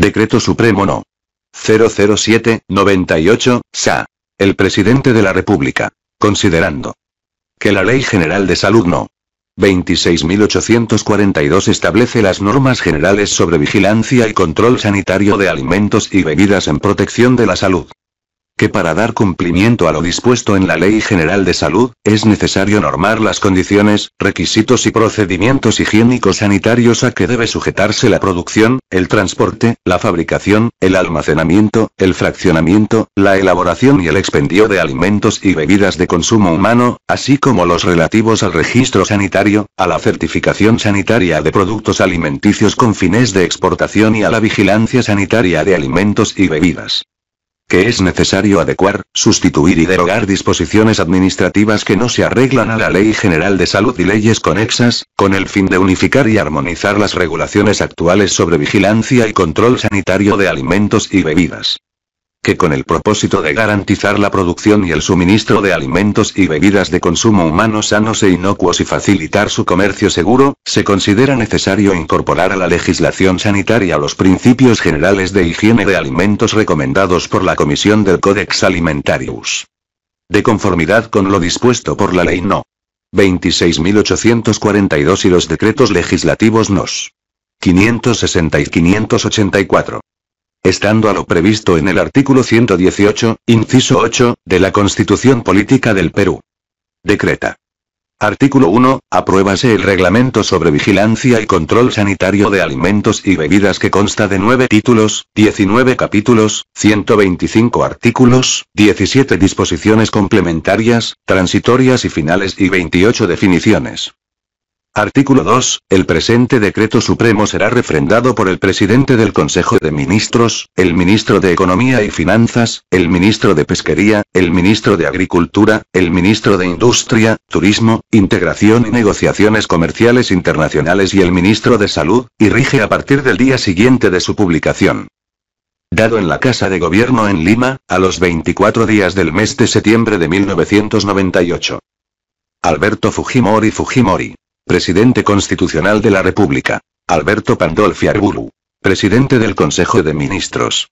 Decreto Supremo No. 007-98, SA. El Presidente de la República. Considerando que la Ley General de Salud No. 26.842 establece las normas generales sobre vigilancia y control sanitario de alimentos y bebidas en protección de la salud que para dar cumplimiento a lo dispuesto en la Ley General de Salud, es necesario normar las condiciones, requisitos y procedimientos higiénicos sanitarios a que debe sujetarse la producción, el transporte, la fabricación, el almacenamiento, el fraccionamiento, la elaboración y el expendio de alimentos y bebidas de consumo humano, así como los relativos al registro sanitario, a la certificación sanitaria de productos alimenticios con fines de exportación y a la vigilancia sanitaria de alimentos y bebidas que es necesario adecuar, sustituir y derogar disposiciones administrativas que no se arreglan a la Ley General de Salud y leyes conexas, con el fin de unificar y armonizar las regulaciones actuales sobre vigilancia y control sanitario de alimentos y bebidas que con el propósito de garantizar la producción y el suministro de alimentos y bebidas de consumo humano sanos e inocuos y facilitar su comercio seguro, se considera necesario incorporar a la legislación sanitaria los principios generales de higiene de alimentos recomendados por la Comisión del Codex Alimentarius. De conformidad con lo dispuesto por la Ley No. 26.842 y los decretos legislativos Nos. 560 y 584 estando a lo previsto en el artículo 118, inciso 8, de la Constitución Política del Perú. Decreta. Artículo 1. Apruébase el reglamento sobre vigilancia y control sanitario de alimentos y bebidas que consta de 9 títulos, 19 capítulos, 125 artículos, 17 disposiciones complementarias, transitorias y finales y 28 definiciones. Artículo 2. El presente decreto supremo será refrendado por el presidente del Consejo de Ministros, el ministro de Economía y Finanzas, el ministro de Pesquería, el ministro de Agricultura, el ministro de Industria, Turismo, Integración y Negociaciones Comerciales Internacionales y el ministro de Salud, y rige a partir del día siguiente de su publicación. Dado en la Casa de Gobierno en Lima, a los 24 días del mes de septiembre de 1998. Alberto Fujimori Fujimori Presidente Constitucional de la República. Alberto Pandolfi Arbulu. Presidente del Consejo de Ministros.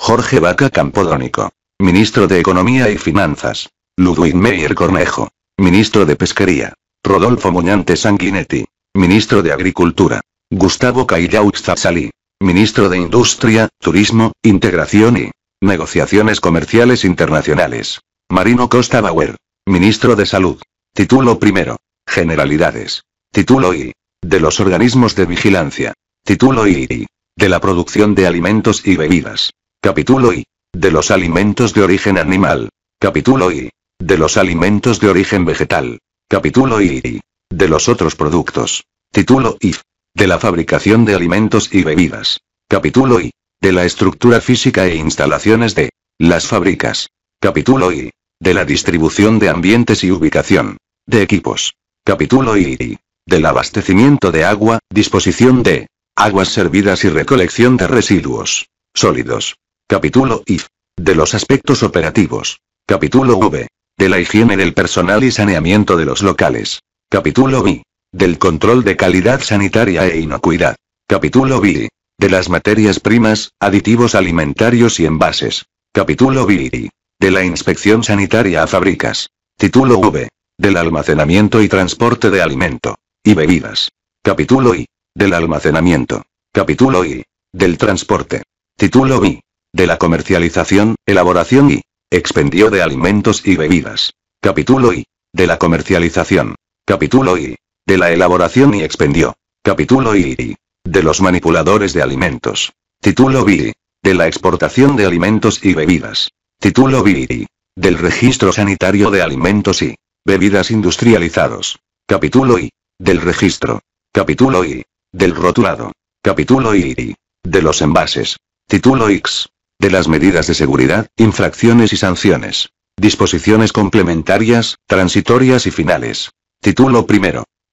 Jorge Vaca Campodónico. Ministro de Economía y Finanzas. Ludwig Meyer Cornejo. Ministro de Pesquería. Rodolfo Muñante Sanguinetti. Ministro de Agricultura. Gustavo Caillaux Zazalí. Ministro de Industria, Turismo, Integración y Negociaciones Comerciales Internacionales. Marino Costa Bauer. Ministro de Salud. Título primero. Generalidades. Título I. De los organismos de vigilancia. Título II. De la producción de alimentos y bebidas. Capítulo I. De los alimentos de origen animal. Capítulo I. De los alimentos de origen vegetal. Capítulo I. De los otros productos. Título I. De la fabricación de alimentos y bebidas. Capítulo I. De la estructura física e instalaciones de las fábricas. Capítulo I. De la distribución de ambientes y ubicación de equipos. Capítulo I. Del abastecimiento de agua, disposición de aguas servidas y recolección de residuos sólidos. Capítulo I. De los aspectos operativos. Capítulo V. De la higiene del personal y saneamiento de los locales. Capítulo I. Del control de calidad sanitaria e inocuidad. Capítulo B. De las materias primas, aditivos alimentarios y envases. Capítulo VI. De la inspección sanitaria a fábricas. Título V del almacenamiento y transporte de alimento y bebidas. Capítulo I. Del almacenamiento. Capítulo I. Del transporte. Título I. De la comercialización, elaboración y expendio de alimentos y bebidas. Capítulo I. De la comercialización. Capítulo I. De la elaboración y expendio. Capítulo I. De los manipuladores de alimentos. Título VI De la exportación de alimentos y bebidas. Título I. Del registro sanitario de alimentos y Bebidas industrializados. Capítulo I. Del registro. Capítulo I. Del rotulado. Capítulo I. De los envases. Título X. De las medidas de seguridad, infracciones y sanciones. Disposiciones complementarias, transitorias y finales. Título I.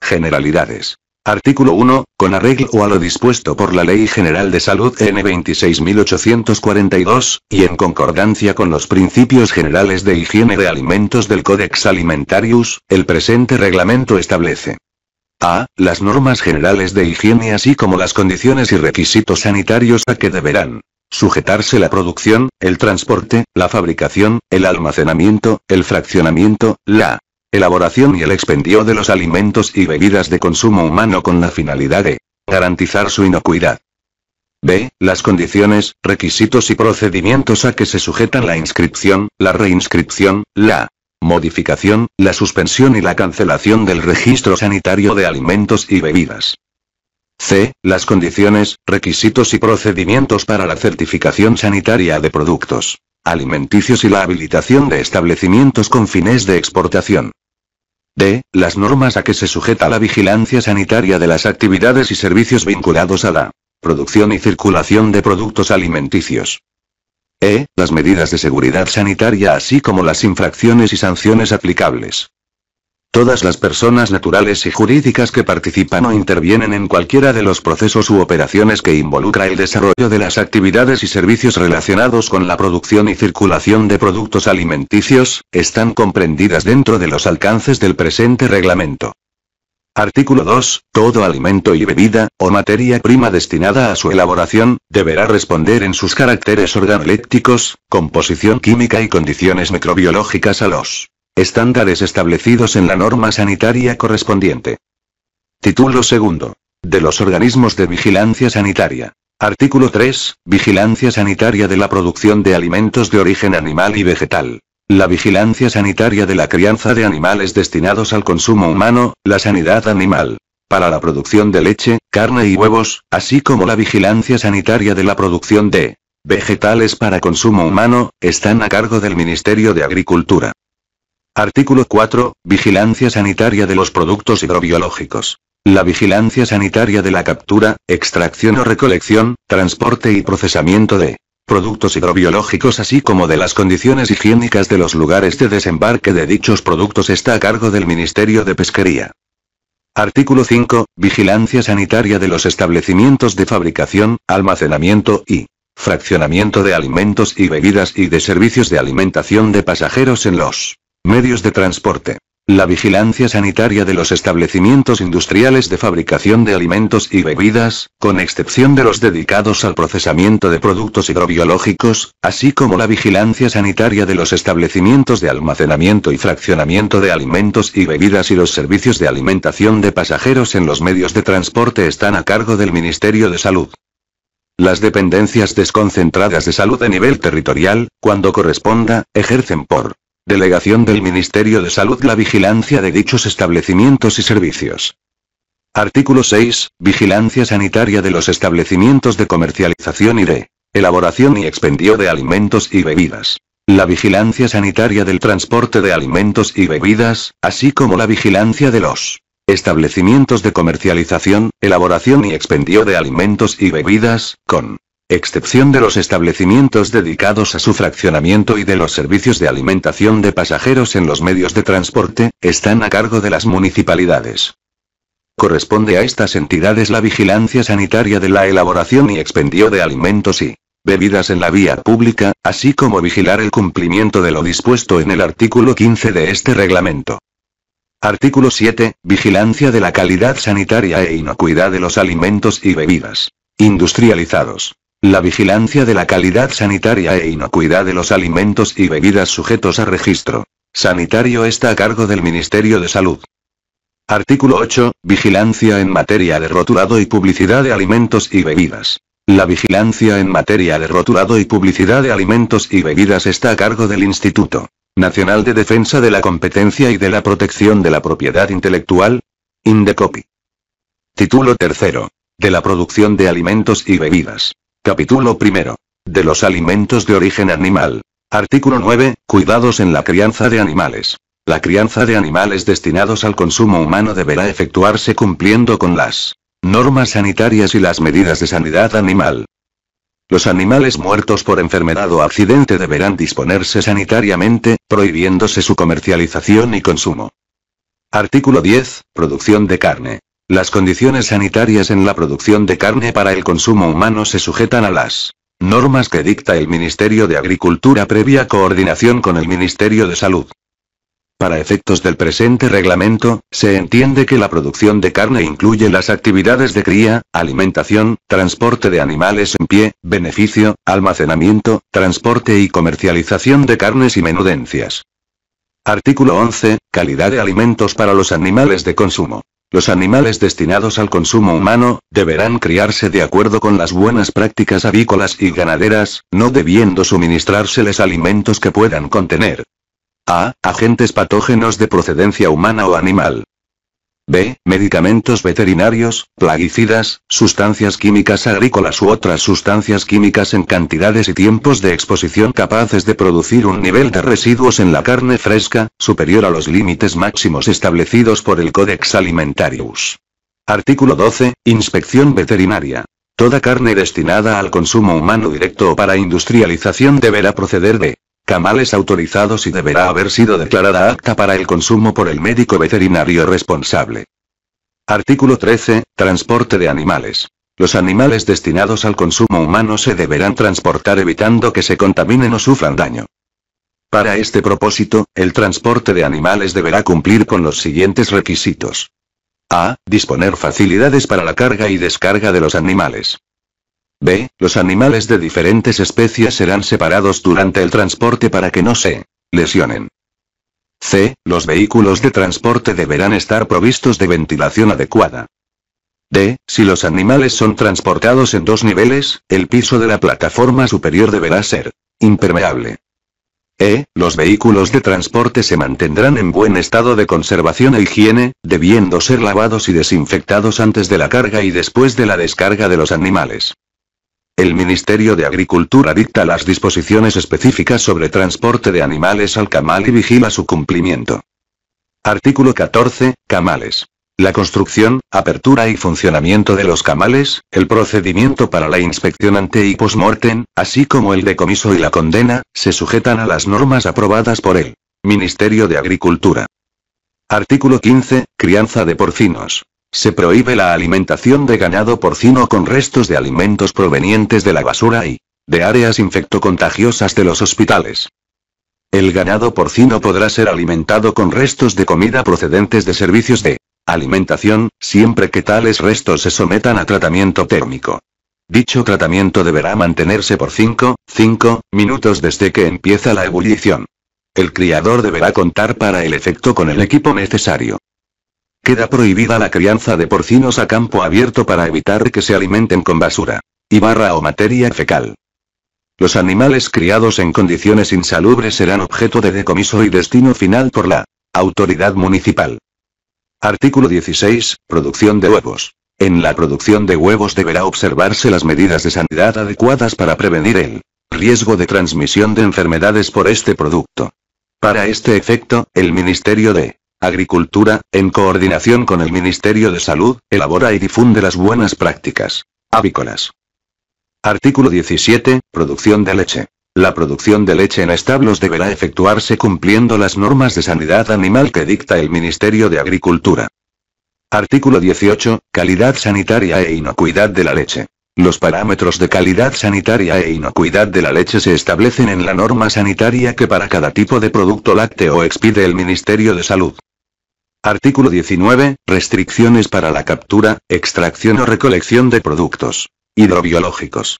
Generalidades. Artículo 1, con arreglo a lo dispuesto por la Ley General de Salud N26842, y en concordancia con los principios generales de higiene de alimentos del Codex Alimentarius, el presente reglamento establece. A. Las normas generales de higiene así como las condiciones y requisitos sanitarios a que deberán sujetarse la producción, el transporte, la fabricación, el almacenamiento, el fraccionamiento, la elaboración y el expendio de los alimentos y bebidas de consumo humano con la finalidad de garantizar su inocuidad. B. Las condiciones, requisitos y procedimientos a que se sujetan la inscripción, la reinscripción, la modificación, la suspensión y la cancelación del registro sanitario de alimentos y bebidas. C. Las condiciones, requisitos y procedimientos para la certificación sanitaria de productos alimenticios y la habilitación de establecimientos con fines de exportación. D. Las normas a que se sujeta la vigilancia sanitaria de las actividades y servicios vinculados a la producción y circulación de productos alimenticios. E. Las medidas de seguridad sanitaria así como las infracciones y sanciones aplicables. Todas las personas naturales y jurídicas que participan o intervienen en cualquiera de los procesos u operaciones que involucra el desarrollo de las actividades y servicios relacionados con la producción y circulación de productos alimenticios, están comprendidas dentro de los alcances del presente reglamento. Artículo 2. Todo alimento y bebida, o materia prima destinada a su elaboración, deberá responder en sus caracteres organolépticos, composición química y condiciones microbiológicas a los Estándares establecidos en la norma sanitaria correspondiente. Título segundo. De los organismos de vigilancia sanitaria. Artículo 3. Vigilancia sanitaria de la producción de alimentos de origen animal y vegetal. La vigilancia sanitaria de la crianza de animales destinados al consumo humano, la sanidad animal. Para la producción de leche, carne y huevos, así como la vigilancia sanitaria de la producción de vegetales para consumo humano, están a cargo del Ministerio de Agricultura. Artículo 4. Vigilancia sanitaria de los productos hidrobiológicos. La vigilancia sanitaria de la captura, extracción o recolección, transporte y procesamiento de productos hidrobiológicos así como de las condiciones higiénicas de los lugares de desembarque de dichos productos está a cargo del Ministerio de Pesquería. Artículo 5. Vigilancia sanitaria de los establecimientos de fabricación, almacenamiento y fraccionamiento de alimentos y bebidas y de servicios de alimentación de pasajeros en los Medios de transporte. La vigilancia sanitaria de los establecimientos industriales de fabricación de alimentos y bebidas, con excepción de los dedicados al procesamiento de productos hidrobiológicos, así como la vigilancia sanitaria de los establecimientos de almacenamiento y fraccionamiento de alimentos y bebidas y los servicios de alimentación de pasajeros en los medios de transporte están a cargo del Ministerio de Salud. Las dependencias desconcentradas de salud a nivel territorial, cuando corresponda, ejercen por Delegación del Ministerio de Salud la vigilancia de dichos establecimientos y servicios. Artículo 6. Vigilancia sanitaria de los establecimientos de comercialización y de elaboración y expendio de alimentos y bebidas. La vigilancia sanitaria del transporte de alimentos y bebidas, así como la vigilancia de los establecimientos de comercialización, elaboración y expendio de alimentos y bebidas, con excepción de los establecimientos dedicados a su fraccionamiento y de los servicios de alimentación de pasajeros en los medios de transporte, están a cargo de las municipalidades. Corresponde a estas entidades la vigilancia sanitaria de la elaboración y expendio de alimentos y bebidas en la vía pública, así como vigilar el cumplimiento de lo dispuesto en el artículo 15 de este reglamento. Artículo 7. Vigilancia de la calidad sanitaria e inocuidad de los alimentos y bebidas industrializados. La vigilancia de la calidad sanitaria e inocuidad de los alimentos y bebidas sujetos a registro sanitario está a cargo del Ministerio de Salud. Artículo 8. Vigilancia en materia de rotulado y publicidad de alimentos y bebidas. La vigilancia en materia de rotulado y publicidad de alimentos y bebidas está a cargo del Instituto Nacional de Defensa de la Competencia y de la Protección de la Propiedad Intelectual, Indecopi. Título 3. De la producción de alimentos y bebidas. Capítulo primero. De los alimentos de origen animal. Artículo 9. Cuidados en la crianza de animales. La crianza de animales destinados al consumo humano deberá efectuarse cumpliendo con las normas sanitarias y las medidas de sanidad animal. Los animales muertos por enfermedad o accidente deberán disponerse sanitariamente, prohibiéndose su comercialización y consumo. Artículo 10. Producción de carne. Las condiciones sanitarias en la producción de carne para el consumo humano se sujetan a las normas que dicta el Ministerio de Agricultura previa coordinación con el Ministerio de Salud. Para efectos del presente reglamento, se entiende que la producción de carne incluye las actividades de cría, alimentación, transporte de animales en pie, beneficio, almacenamiento, transporte y comercialización de carnes y menudencias. Artículo 11. Calidad de alimentos para los animales de consumo. Los animales destinados al consumo humano, deberán criarse de acuerdo con las buenas prácticas avícolas y ganaderas, no debiendo suministrárseles alimentos que puedan contener a. agentes patógenos de procedencia humana o animal. B. Medicamentos veterinarios, plaguicidas, sustancias químicas agrícolas u otras sustancias químicas en cantidades y tiempos de exposición capaces de producir un nivel de residuos en la carne fresca, superior a los límites máximos establecidos por el Codex Alimentarius. Artículo 12. Inspección veterinaria. Toda carne destinada al consumo humano directo o para industrialización deberá proceder de Camales autorizados y deberá haber sido declarada apta para el consumo por el médico veterinario responsable. Artículo 13. Transporte de animales. Los animales destinados al consumo humano se deberán transportar evitando que se contaminen o sufran daño. Para este propósito, el transporte de animales deberá cumplir con los siguientes requisitos. A. Disponer facilidades para la carga y descarga de los animales. B. Los animales de diferentes especies serán separados durante el transporte para que no se lesionen. C. Los vehículos de transporte deberán estar provistos de ventilación adecuada. D. Si los animales son transportados en dos niveles, el piso de la plataforma superior deberá ser impermeable. E. Los vehículos de transporte se mantendrán en buen estado de conservación e higiene, debiendo ser lavados y desinfectados antes de la carga y después de la descarga de los animales. El Ministerio de Agricultura dicta las disposiciones específicas sobre transporte de animales al camal y vigila su cumplimiento. Artículo 14. Camales. La construcción, apertura y funcionamiento de los camales, el procedimiento para la inspección ante y post así como el decomiso y la condena, se sujetan a las normas aprobadas por el Ministerio de Agricultura. Artículo 15. Crianza de porcinos. Se prohíbe la alimentación de ganado porcino con restos de alimentos provenientes de la basura y de áreas infectocontagiosas de los hospitales. El ganado porcino podrá ser alimentado con restos de comida procedentes de servicios de alimentación, siempre que tales restos se sometan a tratamiento térmico. Dicho tratamiento deberá mantenerse por 5, 5 minutos desde que empieza la ebullición. El criador deberá contar para el efecto con el equipo necesario. Queda prohibida la crianza de porcinos a campo abierto para evitar que se alimenten con basura. Y barra o materia fecal. Los animales criados en condiciones insalubres serán objeto de decomiso y destino final por la autoridad municipal. Artículo 16. Producción de huevos. En la producción de huevos deberá observarse las medidas de sanidad adecuadas para prevenir el riesgo de transmisión de enfermedades por este producto. Para este efecto, el Ministerio de Agricultura, en coordinación con el Ministerio de Salud, elabora y difunde las buenas prácticas avícolas. Artículo 17. Producción de leche. La producción de leche en establos deberá efectuarse cumpliendo las normas de sanidad animal que dicta el Ministerio de Agricultura. Artículo 18. Calidad sanitaria e inocuidad de la leche. Los parámetros de calidad sanitaria e inocuidad de la leche se establecen en la norma sanitaria que para cada tipo de producto lácteo expide el Ministerio de Salud. Artículo 19. Restricciones para la captura, extracción o recolección de productos hidrobiológicos.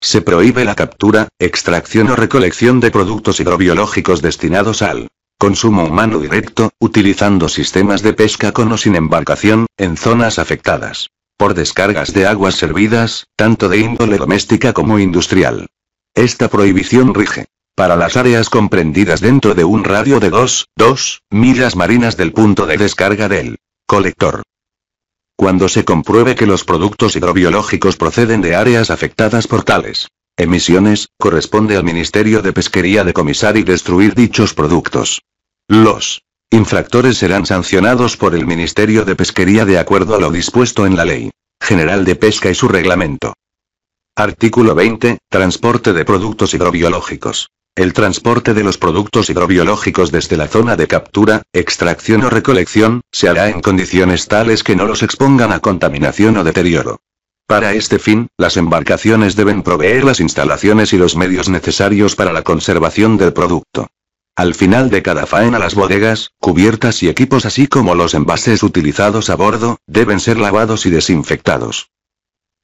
Se prohíbe la captura, extracción o recolección de productos hidrobiológicos destinados al consumo humano directo, utilizando sistemas de pesca con o sin embarcación, en zonas afectadas por descargas de aguas servidas, tanto de índole doméstica como industrial. Esta prohibición rige para las áreas comprendidas dentro de un radio de 2, 2 millas marinas del punto de descarga del colector. Cuando se compruebe que los productos hidrobiológicos proceden de áreas afectadas por tales emisiones, corresponde al Ministerio de Pesquería decomisar y destruir dichos productos. Los infractores serán sancionados por el Ministerio de Pesquería de acuerdo a lo dispuesto en la Ley General de Pesca y su reglamento. Artículo 20. Transporte de productos hidrobiológicos. El transporte de los productos hidrobiológicos desde la zona de captura, extracción o recolección, se hará en condiciones tales que no los expongan a contaminación o deterioro. Para este fin, las embarcaciones deben proveer las instalaciones y los medios necesarios para la conservación del producto. Al final de cada faena las bodegas, cubiertas y equipos así como los envases utilizados a bordo, deben ser lavados y desinfectados.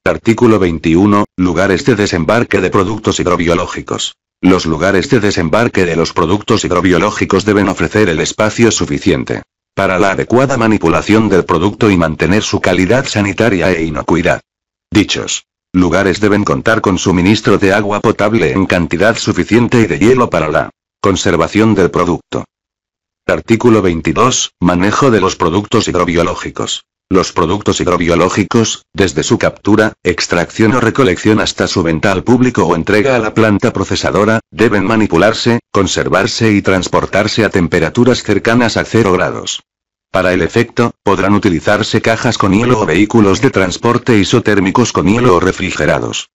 Artículo 21. Lugares de desembarque de productos hidrobiológicos. Los lugares de desembarque de los productos hidrobiológicos deben ofrecer el espacio suficiente para la adecuada manipulación del producto y mantener su calidad sanitaria e inocuidad. Dichos lugares deben contar con suministro de agua potable en cantidad suficiente y de hielo para la conservación del producto. Artículo 22. Manejo de los productos hidrobiológicos. Los productos hidrobiológicos, desde su captura, extracción o recolección hasta su venta al público o entrega a la planta procesadora, deben manipularse, conservarse y transportarse a temperaturas cercanas a 0 grados. Para el efecto, podrán utilizarse cajas con hielo o vehículos de transporte isotérmicos con hielo o refrigerados.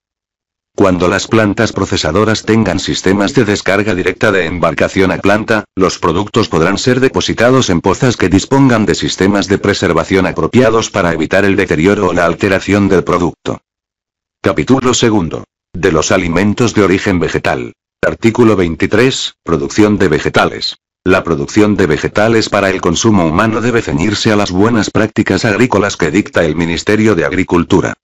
Cuando las plantas procesadoras tengan sistemas de descarga directa de embarcación a planta, los productos podrán ser depositados en pozas que dispongan de sistemas de preservación apropiados para evitar el deterioro o la alteración del producto. Capítulo 2. De los alimentos de origen vegetal. Artículo 23. Producción de vegetales. La producción de vegetales para el consumo humano debe ceñirse a las buenas prácticas agrícolas que dicta el Ministerio de Agricultura.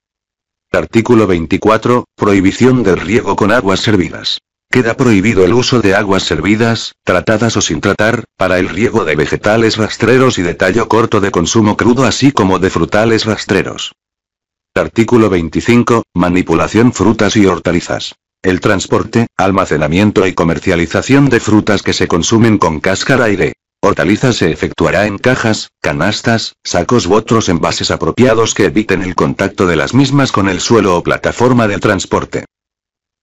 Artículo 24. Prohibición del riego con aguas servidas. Queda prohibido el uso de aguas servidas, tratadas o sin tratar, para el riego de vegetales rastreros y de tallo corto de consumo crudo así como de frutales rastreros. Artículo 25. Manipulación frutas y hortalizas. El transporte, almacenamiento y comercialización de frutas que se consumen con cáscara aire. Hortalizas se efectuará en cajas, canastas, sacos u otros envases apropiados que eviten el contacto de las mismas con el suelo o plataforma de transporte.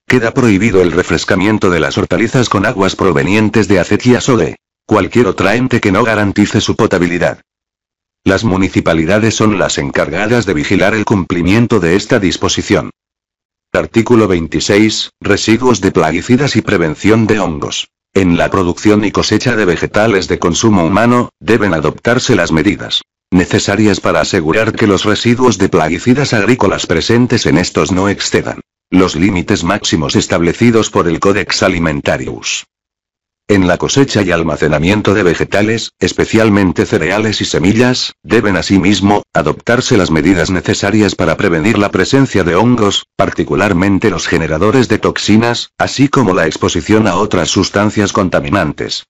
Queda prohibido el refrescamiento de las hortalizas con aguas provenientes de acequias o de cualquier otra ente que no garantice su potabilidad. Las municipalidades son las encargadas de vigilar el cumplimiento de esta disposición. Artículo 26. Residuos de plaguicidas y prevención de hongos. En la producción y cosecha de vegetales de consumo humano, deben adoptarse las medidas necesarias para asegurar que los residuos de plaguicidas agrícolas presentes en estos no excedan los límites máximos establecidos por el Codex Alimentarius. En la cosecha y almacenamiento de vegetales, especialmente cereales y semillas, deben asimismo, adoptarse las medidas necesarias para prevenir la presencia de hongos, particularmente los generadores de toxinas, así como la exposición a otras sustancias contaminantes.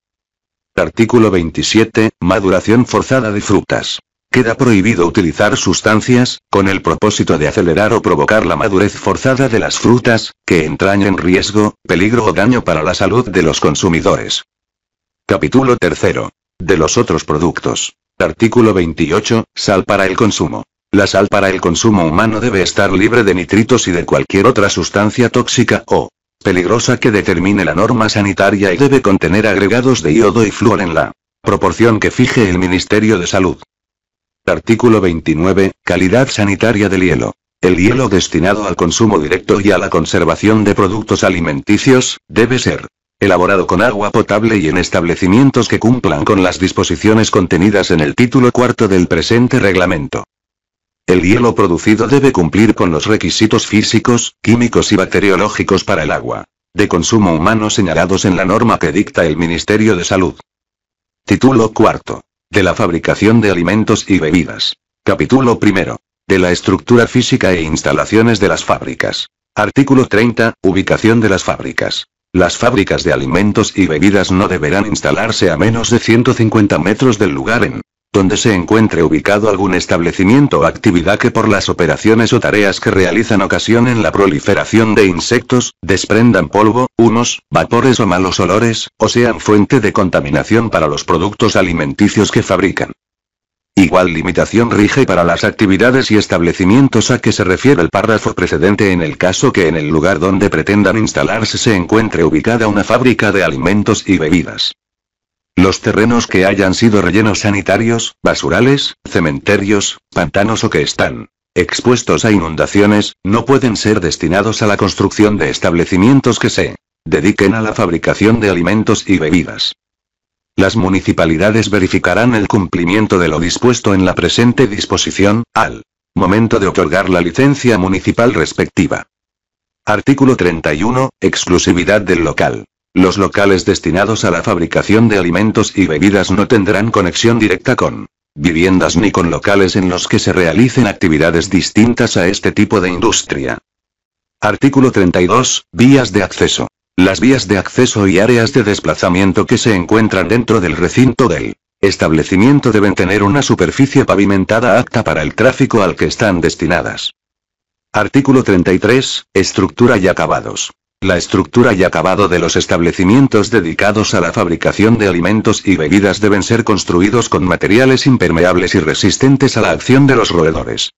Artículo 27. Maduración forzada de frutas. Queda prohibido utilizar sustancias, con el propósito de acelerar o provocar la madurez forzada de las frutas, que entrañen riesgo, peligro o daño para la salud de los consumidores. Capítulo 3. De los otros productos. Artículo 28. Sal para el consumo. La sal para el consumo humano debe estar libre de nitritos y de cualquier otra sustancia tóxica o peligrosa que determine la norma sanitaria y debe contener agregados de iodo y flúor en la proporción que fije el Ministerio de Salud. Artículo 29. Calidad sanitaria del hielo. El hielo destinado al consumo directo y a la conservación de productos alimenticios, debe ser elaborado con agua potable y en establecimientos que cumplan con las disposiciones contenidas en el título cuarto del presente reglamento. El hielo producido debe cumplir con los requisitos físicos, químicos y bacteriológicos para el agua de consumo humano señalados en la norma que dicta el Ministerio de Salud. Título cuarto. De la fabricación de alimentos y bebidas. Capítulo primero. De la estructura física e instalaciones de las fábricas. Artículo 30. Ubicación de las fábricas. Las fábricas de alimentos y bebidas no deberán instalarse a menos de 150 metros del lugar en donde se encuentre ubicado algún establecimiento o actividad que por las operaciones o tareas que realizan ocasionen la proliferación de insectos, desprendan polvo, humos, vapores o malos olores, o sean fuente de contaminación para los productos alimenticios que fabrican. Igual limitación rige para las actividades y establecimientos a que se refiere el párrafo precedente en el caso que en el lugar donde pretendan instalarse se encuentre ubicada una fábrica de alimentos y bebidas. Los terrenos que hayan sido rellenos sanitarios, basurales, cementerios, pantanos o que están expuestos a inundaciones, no pueden ser destinados a la construcción de establecimientos que se dediquen a la fabricación de alimentos y bebidas. Las municipalidades verificarán el cumplimiento de lo dispuesto en la presente disposición, al momento de otorgar la licencia municipal respectiva. Artículo 31. Exclusividad del local. Los locales destinados a la fabricación de alimentos y bebidas no tendrán conexión directa con viviendas ni con locales en los que se realicen actividades distintas a este tipo de industria. Artículo 32. Vías de acceso. Las vías de acceso y áreas de desplazamiento que se encuentran dentro del recinto del establecimiento deben tener una superficie pavimentada apta para el tráfico al que están destinadas. Artículo 33. Estructura y acabados. La estructura y acabado de los establecimientos dedicados a la fabricación de alimentos y bebidas deben ser construidos con materiales impermeables y resistentes a la acción de los roedores.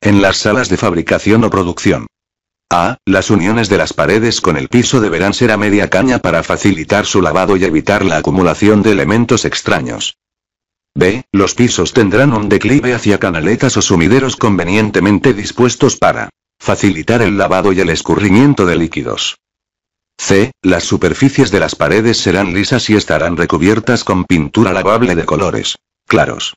En las salas de fabricación o producción. A. Las uniones de las paredes con el piso deberán ser a media caña para facilitar su lavado y evitar la acumulación de elementos extraños. B. Los pisos tendrán un declive hacia canaletas o sumideros convenientemente dispuestos para Facilitar el lavado y el escurrimiento de líquidos. C. Las superficies de las paredes serán lisas y estarán recubiertas con pintura lavable de colores claros.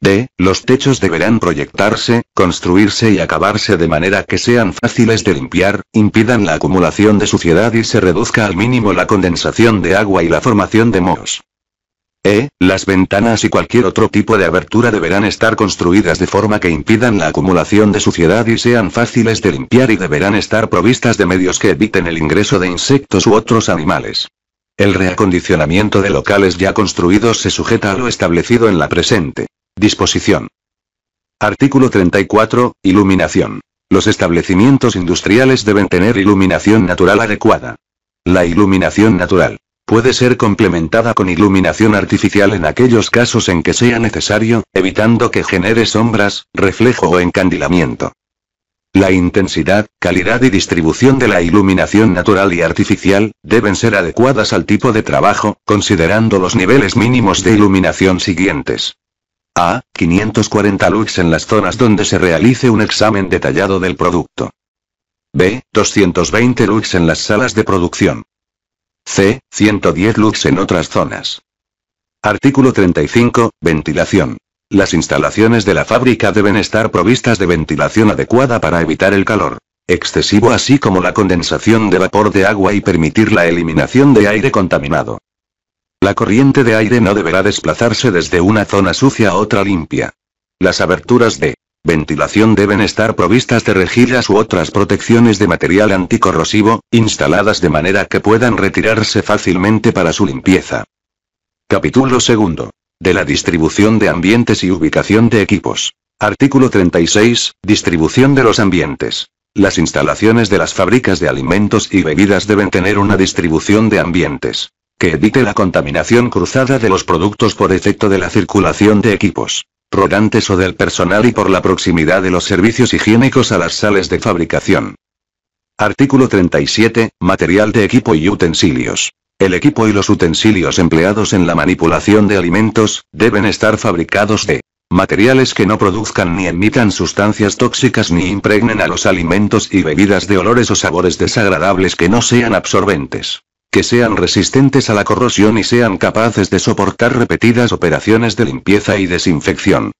D. Los techos deberán proyectarse, construirse y acabarse de manera que sean fáciles de limpiar, impidan la acumulación de suciedad y se reduzca al mínimo la condensación de agua y la formación de mohos. E, las ventanas y cualquier otro tipo de abertura deberán estar construidas de forma que impidan la acumulación de suciedad y sean fáciles de limpiar y deberán estar provistas de medios que eviten el ingreso de insectos u otros animales. El reacondicionamiento de locales ya construidos se sujeta a lo establecido en la presente disposición. Artículo 34. Iluminación. Los establecimientos industriales deben tener iluminación natural adecuada. La iluminación natural puede ser complementada con iluminación artificial en aquellos casos en que sea necesario, evitando que genere sombras, reflejo o encandilamiento. La intensidad, calidad y distribución de la iluminación natural y artificial, deben ser adecuadas al tipo de trabajo, considerando los niveles mínimos de iluminación siguientes. A. 540 lux en las zonas donde se realice un examen detallado del producto. B. 220 lux en las salas de producción. C. 110 lux en otras zonas. Artículo 35. Ventilación. Las instalaciones de la fábrica deben estar provistas de ventilación adecuada para evitar el calor excesivo así como la condensación de vapor de agua y permitir la eliminación de aire contaminado. La corriente de aire no deberá desplazarse desde una zona sucia a otra limpia. Las aberturas de ventilación deben estar provistas de rejillas u otras protecciones de material anticorrosivo, instaladas de manera que puedan retirarse fácilmente para su limpieza. Capítulo 2. De la distribución de ambientes y ubicación de equipos. Artículo 36. Distribución de los ambientes. Las instalaciones de las fábricas de alimentos y bebidas deben tener una distribución de ambientes que evite la contaminación cruzada de los productos por efecto de la circulación de equipos rodantes o del personal y por la proximidad de los servicios higiénicos a las sales de fabricación. Artículo 37. Material de equipo y utensilios. El equipo y los utensilios empleados en la manipulación de alimentos, deben estar fabricados de materiales que no produzcan ni emitan sustancias tóxicas ni impregnen a los alimentos y bebidas de olores o sabores desagradables que no sean absorbentes que sean resistentes a la corrosión y sean capaces de soportar repetidas operaciones de limpieza y desinfección.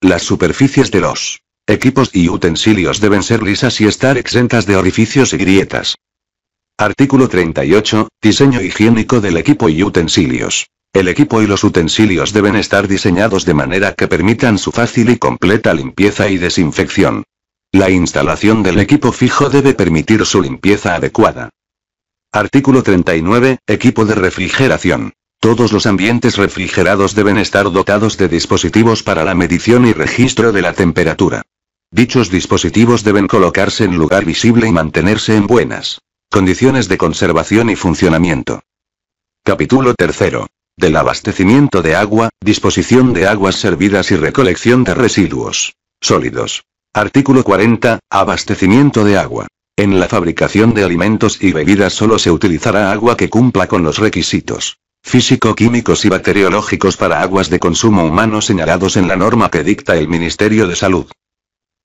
Las superficies de los equipos y utensilios deben ser lisas y estar exentas de orificios y grietas. Artículo 38. Diseño higiénico del equipo y utensilios. El equipo y los utensilios deben estar diseñados de manera que permitan su fácil y completa limpieza y desinfección. La instalación del equipo fijo debe permitir su limpieza adecuada. Artículo 39. Equipo de refrigeración. Todos los ambientes refrigerados deben estar dotados de dispositivos para la medición y registro de la temperatura. Dichos dispositivos deben colocarse en lugar visible y mantenerse en buenas condiciones de conservación y funcionamiento. Capítulo 3. Del abastecimiento de agua, disposición de aguas servidas y recolección de residuos sólidos. Artículo 40. Abastecimiento de agua. En la fabricación de alimentos y bebidas solo se utilizará agua que cumpla con los requisitos físico-químicos y bacteriológicos para aguas de consumo humano señalados en la norma que dicta el Ministerio de Salud.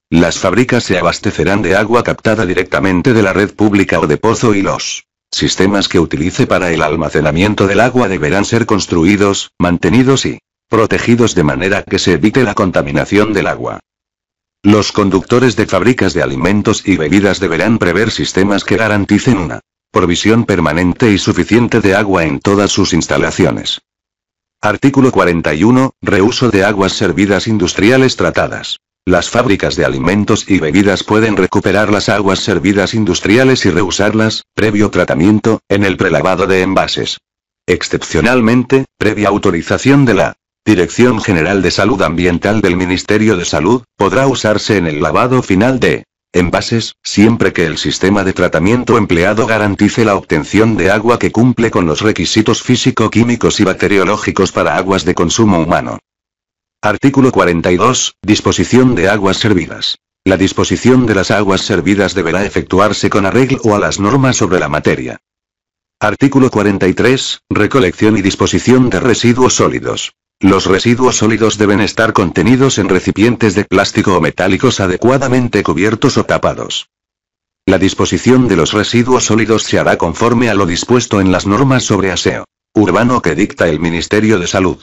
Las fábricas se abastecerán de agua captada directamente de la red pública o de pozo y los sistemas que utilice para el almacenamiento del agua deberán ser construidos, mantenidos y protegidos de manera que se evite la contaminación del agua. Los conductores de fábricas de alimentos y bebidas deberán prever sistemas que garanticen una provisión permanente y suficiente de agua en todas sus instalaciones. Artículo 41. Reuso de aguas servidas industriales tratadas. Las fábricas de alimentos y bebidas pueden recuperar las aguas servidas industriales y reusarlas, previo tratamiento, en el prelavado de envases. Excepcionalmente, previa autorización de la Dirección General de Salud Ambiental del Ministerio de Salud, podrá usarse en el lavado final de envases, siempre que el sistema de tratamiento empleado garantice la obtención de agua que cumple con los requisitos físico-químicos y bacteriológicos para aguas de consumo humano. Artículo 42. Disposición de aguas servidas. La disposición de las aguas servidas deberá efectuarse con arreglo a las normas sobre la materia. Artículo 43. Recolección y disposición de residuos sólidos. Los residuos sólidos deben estar contenidos en recipientes de plástico o metálicos adecuadamente cubiertos o tapados. La disposición de los residuos sólidos se hará conforme a lo dispuesto en las normas sobre aseo urbano que dicta el Ministerio de Salud.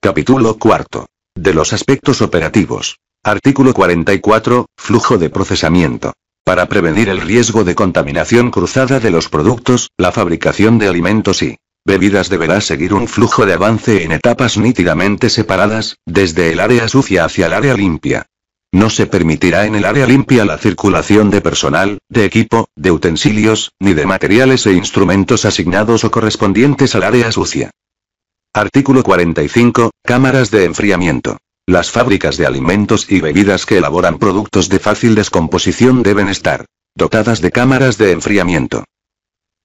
Capítulo 4. De los aspectos operativos. Artículo 44. Flujo de procesamiento. Para prevenir el riesgo de contaminación cruzada de los productos, la fabricación de alimentos y Bebidas deberá seguir un flujo de avance en etapas nítidamente separadas, desde el área sucia hacia el área limpia. No se permitirá en el área limpia la circulación de personal, de equipo, de utensilios, ni de materiales e instrumentos asignados o correspondientes al área sucia. Artículo 45. Cámaras de enfriamiento. Las fábricas de alimentos y bebidas que elaboran productos de fácil descomposición deben estar dotadas de cámaras de enfriamiento.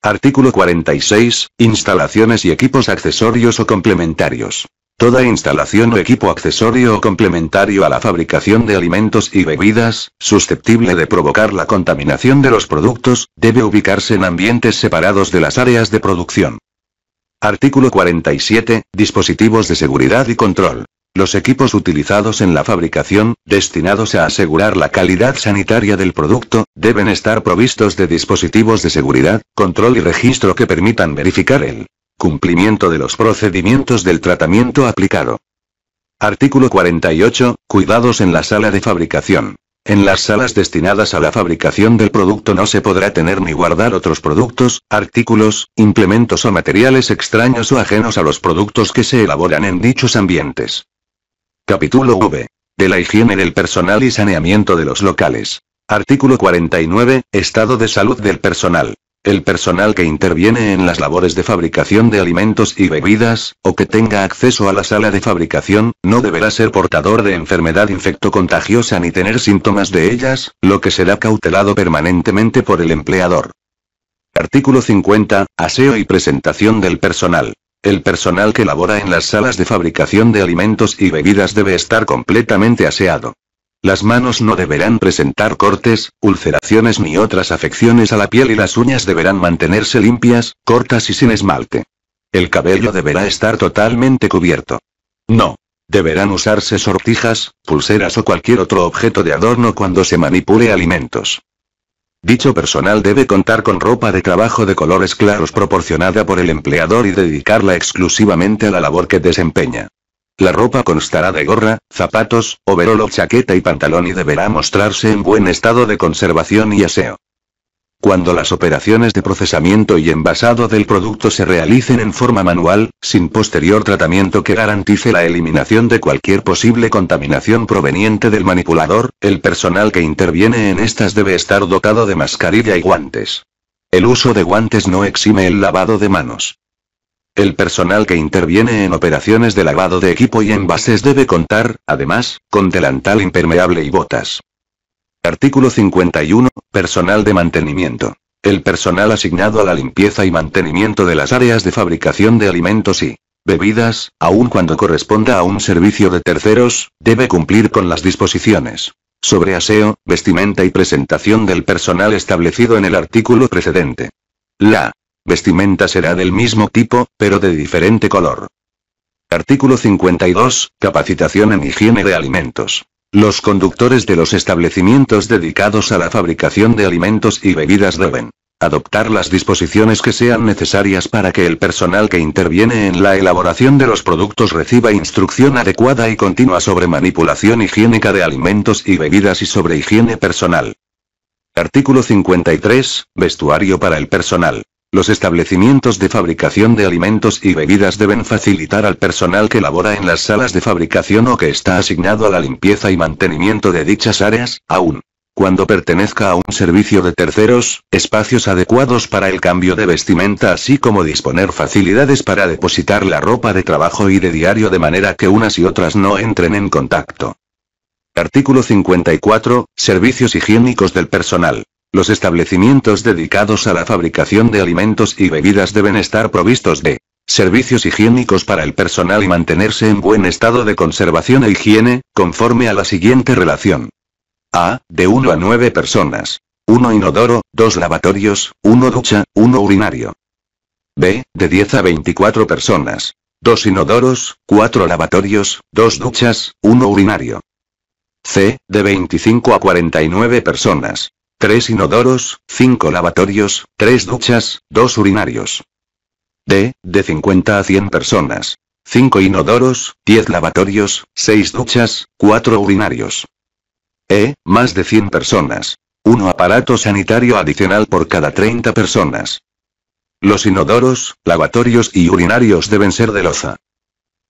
Artículo 46. Instalaciones y equipos accesorios o complementarios. Toda instalación o equipo accesorio o complementario a la fabricación de alimentos y bebidas, susceptible de provocar la contaminación de los productos, debe ubicarse en ambientes separados de las áreas de producción. Artículo 47. Dispositivos de seguridad y control. Los equipos utilizados en la fabricación, destinados a asegurar la calidad sanitaria del producto, deben estar provistos de dispositivos de seguridad, control y registro que permitan verificar el cumplimiento de los procedimientos del tratamiento aplicado. Artículo 48. Cuidados en la sala de fabricación. En las salas destinadas a la fabricación del producto no se podrá tener ni guardar otros productos, artículos, implementos o materiales extraños o ajenos a los productos que se elaboran en dichos ambientes. Capítulo V. De la higiene del personal y saneamiento de los locales. Artículo 49. Estado de salud del personal. El personal que interviene en las labores de fabricación de alimentos y bebidas, o que tenga acceso a la sala de fabricación, no deberá ser portador de enfermedad infectocontagiosa ni tener síntomas de ellas, lo que será cautelado permanentemente por el empleador. Artículo 50. Aseo y presentación del personal. El personal que labora en las salas de fabricación de alimentos y bebidas debe estar completamente aseado. Las manos no deberán presentar cortes, ulceraciones ni otras afecciones a la piel y las uñas deberán mantenerse limpias, cortas y sin esmalte. El cabello deberá estar totalmente cubierto. No. Deberán usarse sortijas, pulseras o cualquier otro objeto de adorno cuando se manipule alimentos. Dicho personal debe contar con ropa de trabajo de colores claros proporcionada por el empleador y dedicarla exclusivamente a la labor que desempeña. La ropa constará de gorra, zapatos, overol o chaqueta y pantalón y deberá mostrarse en buen estado de conservación y aseo. Cuando las operaciones de procesamiento y envasado del producto se realicen en forma manual, sin posterior tratamiento que garantice la eliminación de cualquier posible contaminación proveniente del manipulador, el personal que interviene en estas debe estar dotado de mascarilla y guantes. El uso de guantes no exime el lavado de manos. El personal que interviene en operaciones de lavado de equipo y envases debe contar, además, con delantal impermeable y botas. Artículo 51. Personal de mantenimiento. El personal asignado a la limpieza y mantenimiento de las áreas de fabricación de alimentos y bebidas, aun cuando corresponda a un servicio de terceros, debe cumplir con las disposiciones sobre aseo, vestimenta y presentación del personal establecido en el artículo precedente. La vestimenta será del mismo tipo, pero de diferente color. Artículo 52. Capacitación en higiene de alimentos. Los conductores de los establecimientos dedicados a la fabricación de alimentos y bebidas deben adoptar las disposiciones que sean necesarias para que el personal que interviene en la elaboración de los productos reciba instrucción adecuada y continua sobre manipulación higiénica de alimentos y bebidas y sobre higiene personal. Artículo 53. Vestuario para el personal. Los establecimientos de fabricación de alimentos y bebidas deben facilitar al personal que labora en las salas de fabricación o que está asignado a la limpieza y mantenimiento de dichas áreas, aún cuando pertenezca a un servicio de terceros, espacios adecuados para el cambio de vestimenta así como disponer facilidades para depositar la ropa de trabajo y de diario de manera que unas y otras no entren en contacto. Artículo 54. Servicios higiénicos del personal. Los establecimientos dedicados a la fabricación de alimentos y bebidas deben estar provistos de servicios higiénicos para el personal y mantenerse en buen estado de conservación e higiene, conforme a la siguiente relación. A. De 1 a 9 personas. 1 inodoro, 2 lavatorios, 1 ducha, 1 urinario. B. De 10 a 24 personas. 2 inodoros, 4 lavatorios, 2 duchas, 1 urinario. C. De 25 a 49 personas tres inodoros, 5 lavatorios, tres duchas, 2 urinarios. D, de 50 a 100 personas. 5 inodoros, 10 lavatorios, 6 duchas, 4 urinarios. E, más de 100 personas. 1 aparato sanitario adicional por cada 30 personas. Los inodoros, lavatorios y urinarios deben ser de loza.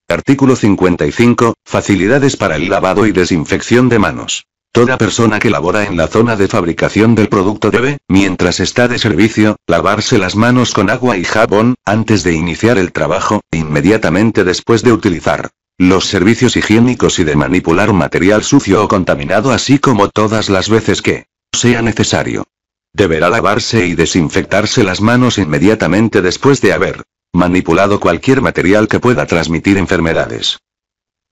Artículo 55. Facilidades para el lavado y desinfección de manos. Toda persona que labora en la zona de fabricación del producto debe, mientras está de servicio, lavarse las manos con agua y jabón, antes de iniciar el trabajo, e inmediatamente después de utilizar los servicios higiénicos y de manipular material sucio o contaminado así como todas las veces que sea necesario. Deberá lavarse y desinfectarse las manos inmediatamente después de haber manipulado cualquier material que pueda transmitir enfermedades.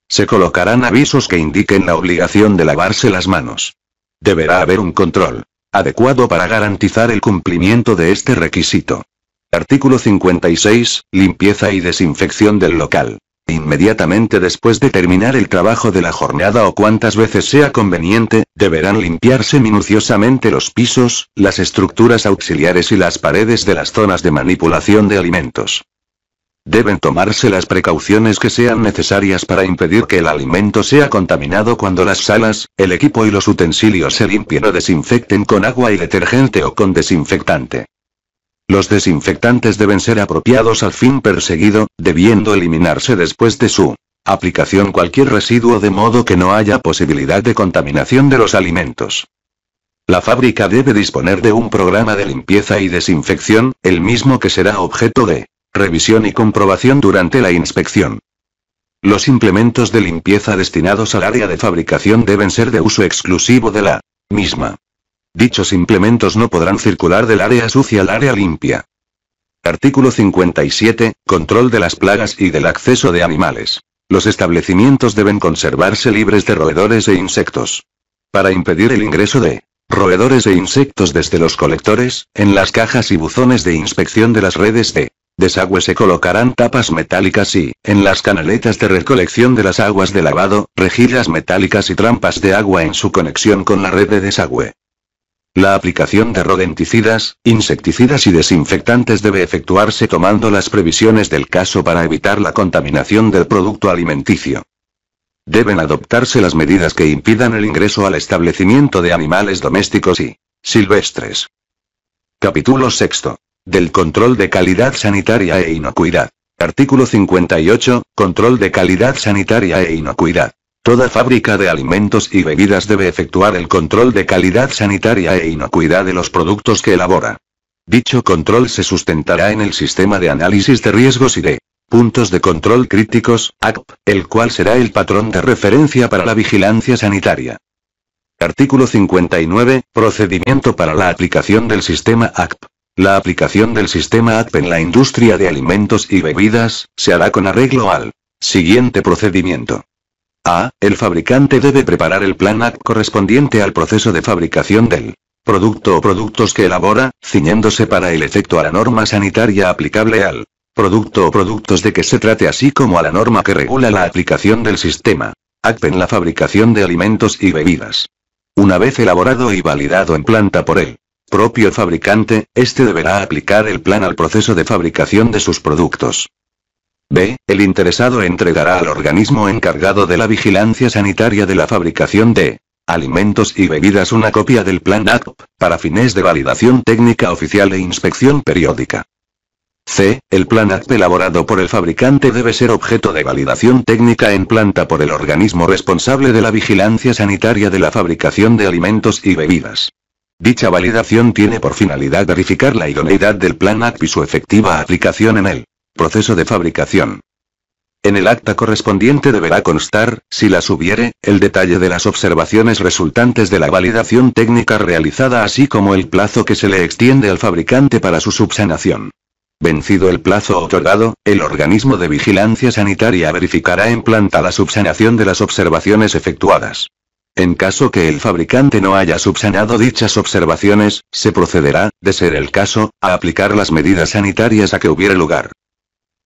Se colocarán avisos que indiquen la obligación de lavarse las manos. Deberá haber un control adecuado para garantizar el cumplimiento de este requisito. Artículo 56. Limpieza y desinfección del local. Inmediatamente después de terminar el trabajo de la jornada o cuantas veces sea conveniente, deberán limpiarse minuciosamente los pisos, las estructuras auxiliares y las paredes de las zonas de manipulación de alimentos. Deben tomarse las precauciones que sean necesarias para impedir que el alimento sea contaminado cuando las salas, el equipo y los utensilios se limpien o desinfecten con agua y detergente o con desinfectante. Los desinfectantes deben ser apropiados al fin perseguido, debiendo eliminarse después de su aplicación cualquier residuo de modo que no haya posibilidad de contaminación de los alimentos. La fábrica debe disponer de un programa de limpieza y desinfección, el mismo que será objeto de Revisión y comprobación durante la inspección. Los implementos de limpieza destinados al área de fabricación deben ser de uso exclusivo de la misma. Dichos implementos no podrán circular del área sucia al área limpia. Artículo 57. Control de las plagas y del acceso de animales. Los establecimientos deben conservarse libres de roedores e insectos. Para impedir el ingreso de roedores e insectos desde los colectores, en las cajas y buzones de inspección de las redes de desagüe se colocarán tapas metálicas y, en las canaletas de recolección de las aguas de lavado, rejillas metálicas y trampas de agua en su conexión con la red de desagüe. La aplicación de rodenticidas, insecticidas y desinfectantes debe efectuarse tomando las previsiones del caso para evitar la contaminación del producto alimenticio. Deben adoptarse las medidas que impidan el ingreso al establecimiento de animales domésticos y silvestres. Capítulo 6. Del control de calidad sanitaria e inocuidad. Artículo 58. Control de calidad sanitaria e inocuidad. Toda fábrica de alimentos y bebidas debe efectuar el control de calidad sanitaria e inocuidad de los productos que elabora. Dicho control se sustentará en el sistema de análisis de riesgos y de puntos de control críticos, ACP, el cual será el patrón de referencia para la vigilancia sanitaria. Artículo 59. Procedimiento para la aplicación del sistema ACP. La aplicación del sistema ACP en la industria de alimentos y bebidas, se hará con arreglo al siguiente procedimiento. A. El fabricante debe preparar el plan ACP correspondiente al proceso de fabricación del producto o productos que elabora, ciñéndose para el efecto a la norma sanitaria aplicable al producto o productos de que se trate así como a la norma que regula la aplicación del sistema ACP en la fabricación de alimentos y bebidas. Una vez elaborado y validado en planta por él, propio fabricante, este deberá aplicar el plan al proceso de fabricación de sus productos. B. El interesado entregará al organismo encargado de la vigilancia sanitaria de la fabricación de alimentos y bebidas una copia del plan ADP para fines de validación técnica oficial e inspección periódica. C. El plan ACT elaborado por el fabricante debe ser objeto de validación técnica en planta por el organismo responsable de la vigilancia sanitaria de la fabricación de alimentos y bebidas. Dicha validación tiene por finalidad verificar la idoneidad del plan ACT y su efectiva aplicación en el proceso de fabricación. En el acta correspondiente deberá constar, si las hubiere, el detalle de las observaciones resultantes de la validación técnica realizada así como el plazo que se le extiende al fabricante para su subsanación. Vencido el plazo otorgado, el organismo de vigilancia sanitaria verificará en planta la subsanación de las observaciones efectuadas. En caso que el fabricante no haya subsanado dichas observaciones, se procederá, de ser el caso, a aplicar las medidas sanitarias a que hubiere lugar.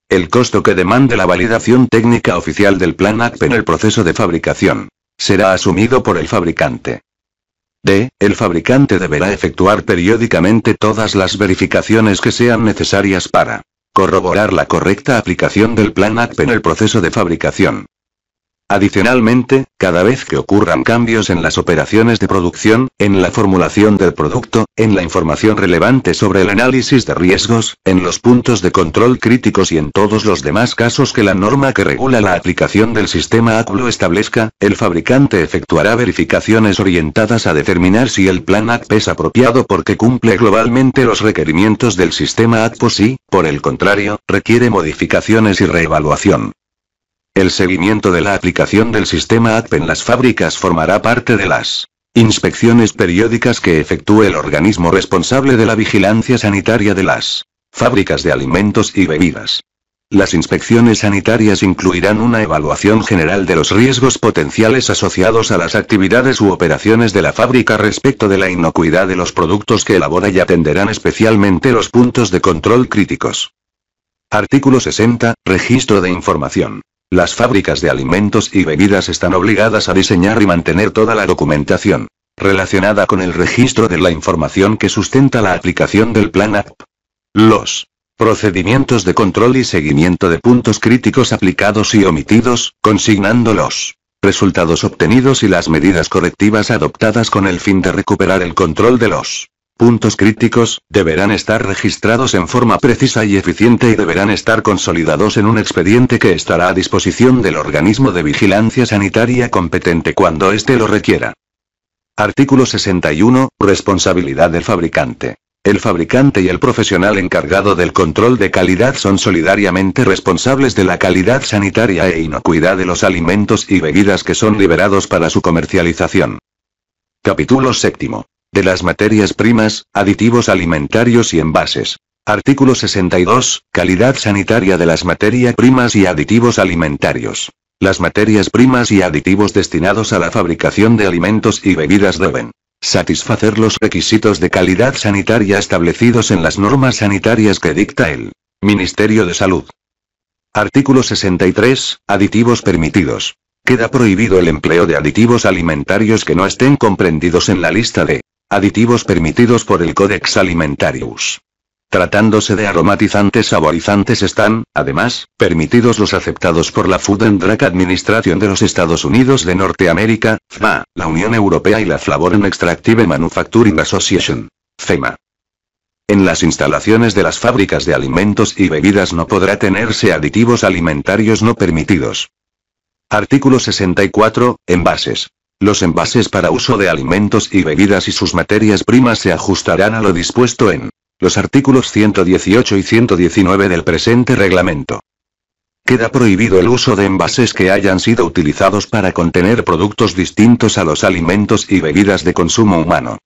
El costo que demande la validación técnica oficial del plan ACP en el proceso de fabricación será asumido por el fabricante. D. El fabricante deberá efectuar periódicamente todas las verificaciones que sean necesarias para corroborar la correcta aplicación del plan ACP en el proceso de fabricación. Adicionalmente, cada vez que ocurran cambios en las operaciones de producción, en la formulación del producto, en la información relevante sobre el análisis de riesgos, en los puntos de control críticos y en todos los demás casos que la norma que regula la aplicación del sistema lo establezca, el fabricante efectuará verificaciones orientadas a determinar si el plan ACP es apropiado porque cumple globalmente los requerimientos del sistema ACPO si, por el contrario, requiere modificaciones y reevaluación. El seguimiento de la aplicación del sistema ATP en las fábricas formará parte de las inspecciones periódicas que efectúe el organismo responsable de la vigilancia sanitaria de las fábricas de alimentos y bebidas. Las inspecciones sanitarias incluirán una evaluación general de los riesgos potenciales asociados a las actividades u operaciones de la fábrica respecto de la inocuidad de los productos que elabora y atenderán especialmente los puntos de control críticos. Artículo 60. Registro de información. Las fábricas de alimentos y bebidas están obligadas a diseñar y mantener toda la documentación relacionada con el registro de la información que sustenta la aplicación del Plan App. Los procedimientos de control y seguimiento de puntos críticos aplicados y omitidos, consignando los resultados obtenidos y las medidas correctivas adoptadas con el fin de recuperar el control de los Puntos críticos, deberán estar registrados en forma precisa y eficiente y deberán estar consolidados en un expediente que estará a disposición del organismo de vigilancia sanitaria competente cuando éste lo requiera. Artículo 61. Responsabilidad del fabricante. El fabricante y el profesional encargado del control de calidad son solidariamente responsables de la calidad sanitaria e inocuidad de los alimentos y bebidas que son liberados para su comercialización. Capítulo 7 de las materias primas, aditivos alimentarios y envases. Artículo 62. Calidad sanitaria de las materias primas y aditivos alimentarios. Las materias primas y aditivos destinados a la fabricación de alimentos y bebidas deben satisfacer los requisitos de calidad sanitaria establecidos en las normas sanitarias que dicta el Ministerio de Salud. Artículo 63. Aditivos permitidos. Queda prohibido el empleo de aditivos alimentarios que no estén comprendidos en la lista de Aditivos permitidos por el Codex Alimentarius. Tratándose de aromatizantes saborizantes están, además, permitidos los aceptados por la Food and Drug Administration de los Estados Unidos de Norteamérica, FMA, la Unión Europea y la Flavor and Extractive Manufacturing Association. FEMA. En las instalaciones de las fábricas de alimentos y bebidas no podrá tenerse aditivos alimentarios no permitidos. Artículo 64. Envases. Los envases para uso de alimentos y bebidas y sus materias primas se ajustarán a lo dispuesto en los artículos 118 y 119 del presente reglamento. Queda prohibido el uso de envases que hayan sido utilizados para contener productos distintos a los alimentos y bebidas de consumo humano.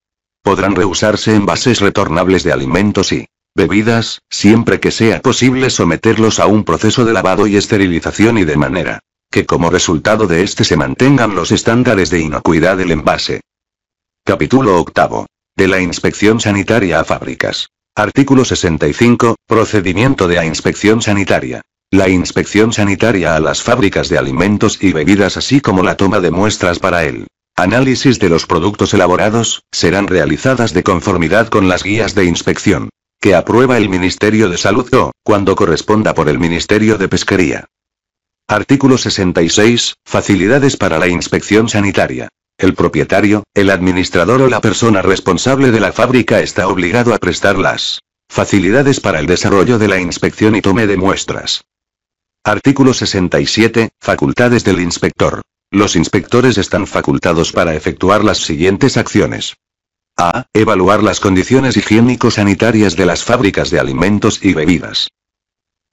Podrán reusarse envases retornables de alimentos y bebidas, siempre que sea posible someterlos a un proceso de lavado y esterilización y de manera que como resultado de este se mantengan los estándares de inocuidad del envase. Capítulo 8: De la inspección sanitaria a fábricas. Artículo 65. Procedimiento de la inspección sanitaria. La inspección sanitaria a las fábricas de alimentos y bebidas así como la toma de muestras para el Análisis de los productos elaborados, serán realizadas de conformidad con las guías de inspección, que aprueba el Ministerio de Salud o, cuando corresponda por el Ministerio de Pesquería. Artículo 66. Facilidades para la inspección sanitaria. El propietario, el administrador o la persona responsable de la fábrica está obligado a prestar las facilidades para el desarrollo de la inspección y tome de muestras. Artículo 67. Facultades del inspector. Los inspectores están facultados para efectuar las siguientes acciones. A. Evaluar las condiciones higiénico-sanitarias de las fábricas de alimentos y bebidas.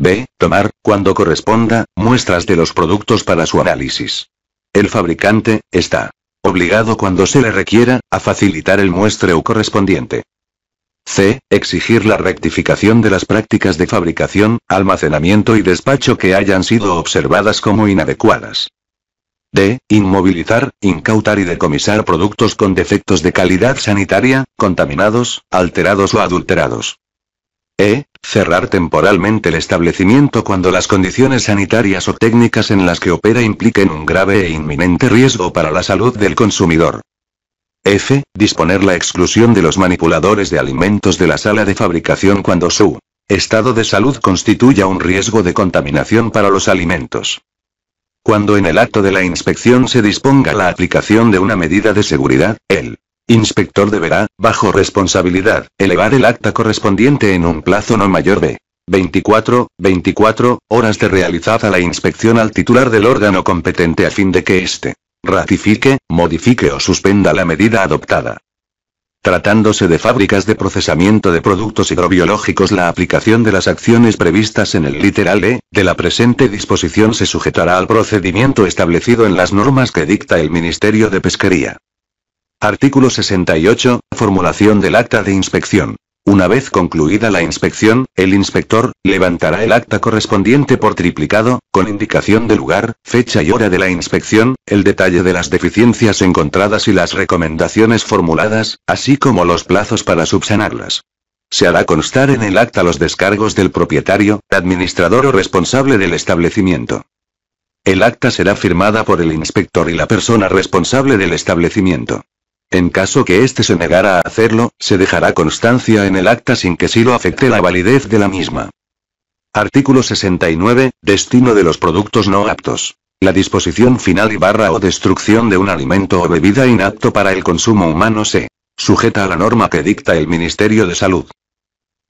B. Tomar, cuando corresponda, muestras de los productos para su análisis. El fabricante, está obligado cuando se le requiera, a facilitar el muestreo correspondiente. C. Exigir la rectificación de las prácticas de fabricación, almacenamiento y despacho que hayan sido observadas como inadecuadas. D. Inmovilizar, incautar y decomisar productos con defectos de calidad sanitaria, contaminados, alterados o adulterados e. Cerrar temporalmente el establecimiento cuando las condiciones sanitarias o técnicas en las que opera impliquen un grave e inminente riesgo para la salud del consumidor. F. Disponer la exclusión de los manipuladores de alimentos de la sala de fabricación cuando su estado de salud constituya un riesgo de contaminación para los alimentos. Cuando en el acto de la inspección se disponga la aplicación de una medida de seguridad, el Inspector deberá, bajo responsabilidad, elevar el acta correspondiente en un plazo no mayor de 24, 24 horas de realizada la inspección al titular del órgano competente a fin de que éste ratifique, modifique o suspenda la medida adoptada. Tratándose de fábricas de procesamiento de productos hidrobiológicos, la aplicación de las acciones previstas en el literal E de la presente disposición se sujetará al procedimiento establecido en las normas que dicta el Ministerio de Pesquería. Artículo 68. Formulación del acta de inspección. Una vez concluida la inspección, el inspector levantará el acta correspondiente por triplicado, con indicación de lugar, fecha y hora de la inspección, el detalle de las deficiencias encontradas y las recomendaciones formuladas, así como los plazos para subsanarlas. Se hará constar en el acta los descargos del propietario, administrador o responsable del establecimiento. El acta será firmada por el inspector y la persona responsable del establecimiento. En caso que éste se negara a hacerlo, se dejará constancia en el acta sin que sí lo afecte la validez de la misma. Artículo 69. Destino de los productos no aptos. La disposición final y barra o destrucción de un alimento o bebida inapto para el consumo humano se sujeta a la norma que dicta el Ministerio de Salud.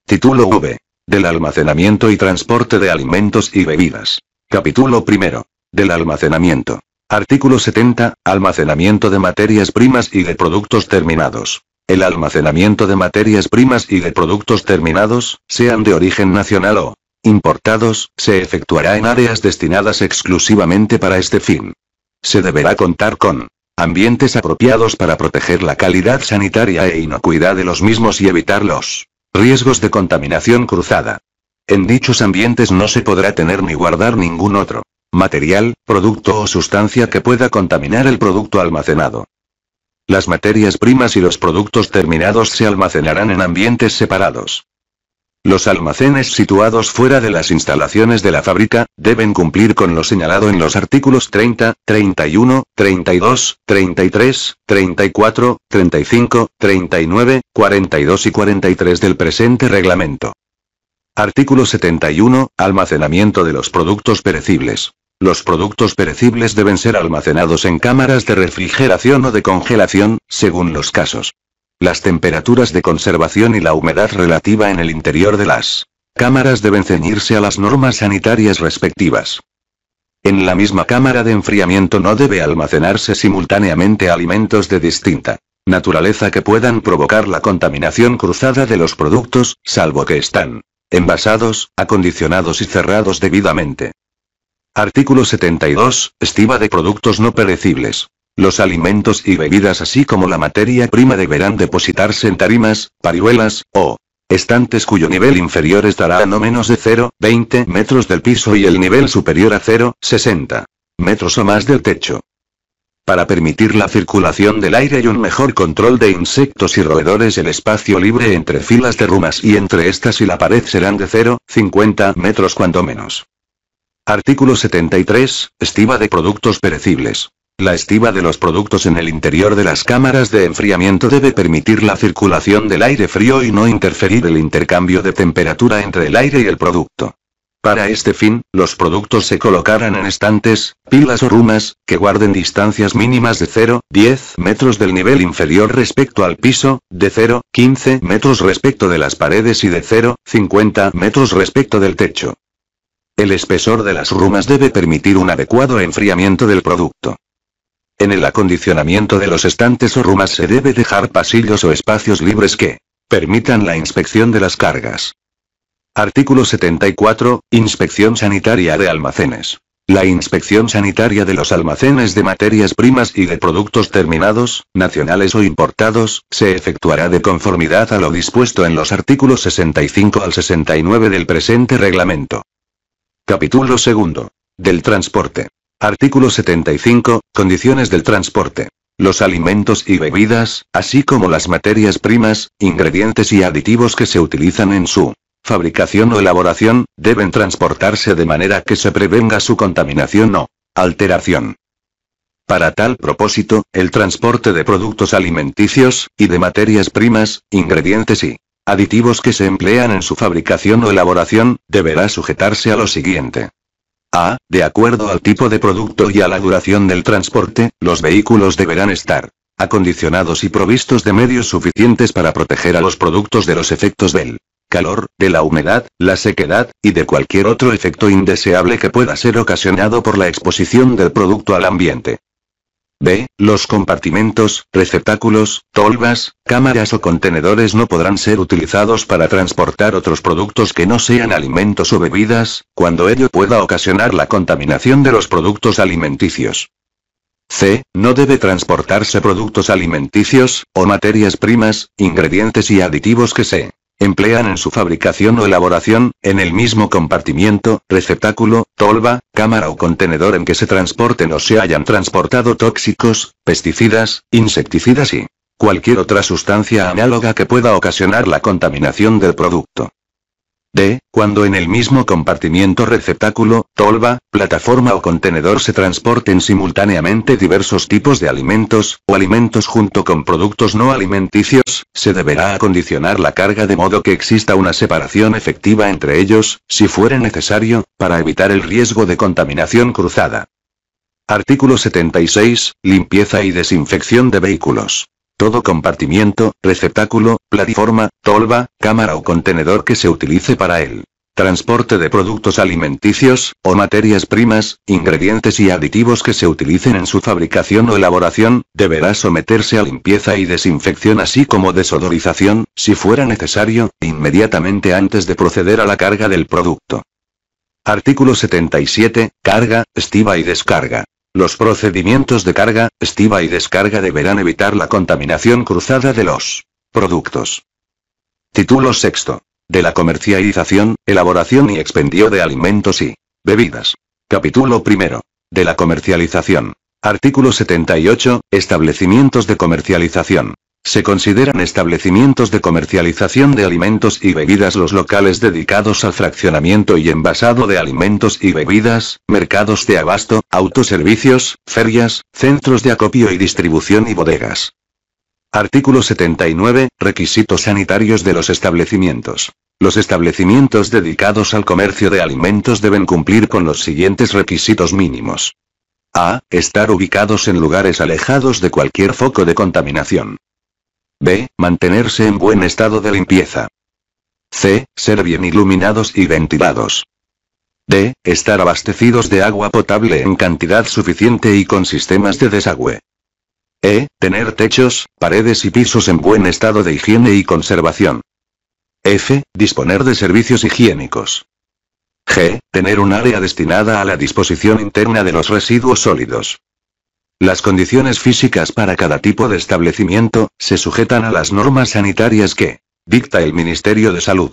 Título V. Del almacenamiento y transporte de alimentos y bebidas. Capítulo primero. Del almacenamiento. Artículo 70. Almacenamiento de materias primas y de productos terminados. El almacenamiento de materias primas y de productos terminados, sean de origen nacional o importados, se efectuará en áreas destinadas exclusivamente para este fin. Se deberá contar con ambientes apropiados para proteger la calidad sanitaria e inocuidad de los mismos y evitar los riesgos de contaminación cruzada. En dichos ambientes no se podrá tener ni guardar ningún otro Material, producto o sustancia que pueda contaminar el producto almacenado. Las materias primas y los productos terminados se almacenarán en ambientes separados. Los almacenes situados fuera de las instalaciones de la fábrica, deben cumplir con lo señalado en los artículos 30, 31, 32, 33, 34, 35, 39, 42 y 43 del presente reglamento. Artículo 71. Almacenamiento de los productos perecibles. Los productos perecibles deben ser almacenados en cámaras de refrigeración o de congelación, según los casos. Las temperaturas de conservación y la humedad relativa en el interior de las cámaras deben ceñirse a las normas sanitarias respectivas. En la misma cámara de enfriamiento no debe almacenarse simultáneamente alimentos de distinta naturaleza que puedan provocar la contaminación cruzada de los productos, salvo que están envasados, acondicionados y cerrados debidamente. Artículo 72. Estiva de productos no perecibles. Los alimentos y bebidas así como la materia prima deberán depositarse en tarimas, parihuelas, o estantes cuyo nivel inferior estará a no menos de 0,20 metros del piso y el nivel superior a 0,60 metros o más del techo. Para permitir la circulación del aire y un mejor control de insectos y roedores, el espacio libre entre filas de rumas y entre estas y la pared serán de 0,50 metros cuando menos. Artículo 73. Estiva de productos perecibles. La estiva de los productos en el interior de las cámaras de enfriamiento debe permitir la circulación del aire frío y no interferir el intercambio de temperatura entre el aire y el producto. Para este fin, los productos se colocarán en estantes, pilas o rumas, que guarden distancias mínimas de 0,10 metros del nivel inferior respecto al piso, de 0,15 metros respecto de las paredes y de 0,50 metros respecto del techo. El espesor de las rumas debe permitir un adecuado enfriamiento del producto. En el acondicionamiento de los estantes o rumas se debe dejar pasillos o espacios libres que permitan la inspección de las cargas. Artículo 74. Inspección sanitaria de almacenes. La inspección sanitaria de los almacenes de materias primas y de productos terminados, nacionales o importados, se efectuará de conformidad a lo dispuesto en los artículos 65 al 69 del presente reglamento. Capítulo 2. Del transporte. Artículo 75. Condiciones del transporte. Los alimentos y bebidas, así como las materias primas, ingredientes y aditivos que se utilizan en su fabricación o elaboración, deben transportarse de manera que se prevenga su contaminación o alteración. Para tal propósito, el transporte de productos alimenticios, y de materias primas, ingredientes y aditivos que se emplean en su fabricación o elaboración, deberá sujetarse a lo siguiente. A. De acuerdo al tipo de producto y a la duración del transporte, los vehículos deberán estar acondicionados y provistos de medios suficientes para proteger a los productos de los efectos del calor, de la humedad, la sequedad, y de cualquier otro efecto indeseable que pueda ser ocasionado por la exposición del producto al ambiente. B. Los compartimentos, receptáculos, tolvas, cámaras o contenedores no podrán ser utilizados para transportar otros productos que no sean alimentos o bebidas, cuando ello pueda ocasionar la contaminación de los productos alimenticios. C. No debe transportarse productos alimenticios, o materias primas, ingredientes y aditivos que se emplean en su fabricación o elaboración, en el mismo compartimiento, receptáculo, tolva, cámara o contenedor en que se transporten o se hayan transportado tóxicos, pesticidas, insecticidas y cualquier otra sustancia análoga que pueda ocasionar la contaminación del producto. D. Cuando en el mismo compartimiento receptáculo, tolva, plataforma o contenedor se transporten simultáneamente diversos tipos de alimentos, o alimentos junto con productos no alimenticios, se deberá acondicionar la carga de modo que exista una separación efectiva entre ellos, si fuere necesario, para evitar el riesgo de contaminación cruzada. Artículo 76. Limpieza y desinfección de vehículos. Todo compartimiento, receptáculo, plataforma, tolva, cámara o contenedor que se utilice para él. Transporte de productos alimenticios, o materias primas, ingredientes y aditivos que se utilicen en su fabricación o elaboración, deberá someterse a limpieza y desinfección así como desodorización, si fuera necesario, inmediatamente antes de proceder a la carga del producto. Artículo 77. Carga, estiva y descarga. Los procedimientos de carga, estiva y descarga deberán evitar la contaminación cruzada de los productos. Título sexto. De la comercialización, elaboración y expendio de alimentos y bebidas. Capítulo primero. De la comercialización. Artículo 78. Establecimientos de comercialización. Se consideran establecimientos de comercialización de alimentos y bebidas los locales dedicados al fraccionamiento y envasado de alimentos y bebidas, mercados de abasto, autoservicios, ferias, centros de acopio y distribución y bodegas. Artículo 79. Requisitos sanitarios de los establecimientos. Los establecimientos dedicados al comercio de alimentos deben cumplir con los siguientes requisitos mínimos. A. Estar ubicados en lugares alejados de cualquier foco de contaminación. B. Mantenerse en buen estado de limpieza. C. Ser bien iluminados y ventilados. D. Estar abastecidos de agua potable en cantidad suficiente y con sistemas de desagüe. E. Tener techos, paredes y pisos en buen estado de higiene y conservación. F. Disponer de servicios higiénicos. G. Tener un área destinada a la disposición interna de los residuos sólidos. Las condiciones físicas para cada tipo de establecimiento se sujetan a las normas sanitarias que dicta el Ministerio de Salud.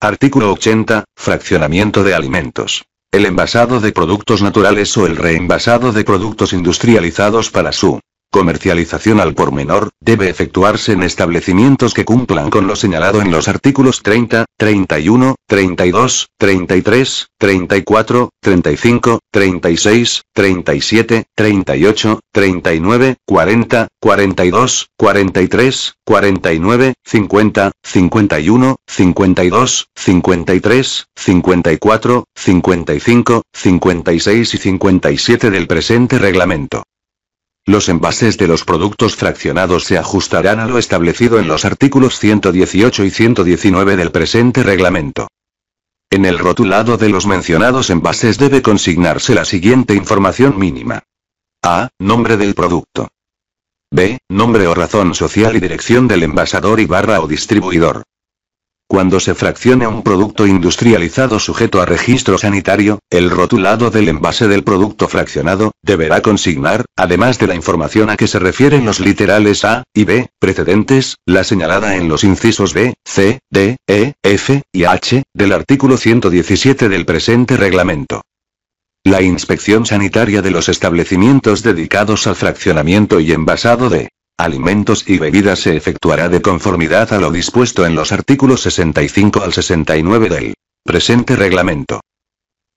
Artículo 80. Fraccionamiento de alimentos. El envasado de productos naturales o el reenvasado de productos industrializados para su comercialización al por menor, debe efectuarse en establecimientos que cumplan con lo señalado en los artículos 30, 31, 32, 33, 34, 35, 36, 37, 38, 39, 40, 42, 43, 49, 50, 51, 52, 53, 54, 55, 56 y 57 del presente reglamento. Los envases de los productos fraccionados se ajustarán a lo establecido en los artículos 118 y 119 del presente reglamento. En el rotulado de los mencionados envases debe consignarse la siguiente información mínima. A. Nombre del producto. B. Nombre o razón social y dirección del envasador y barra o distribuidor. Cuando se fraccione un producto industrializado sujeto a registro sanitario, el rotulado del envase del producto fraccionado, deberá consignar, además de la información a que se refieren los literales A y B, precedentes, la señalada en los incisos B, C, D, E, F y H, del artículo 117 del presente reglamento. La inspección sanitaria de los establecimientos dedicados al fraccionamiento y envasado de alimentos y bebidas se efectuará de conformidad a lo dispuesto en los artículos 65 al 69 del presente reglamento.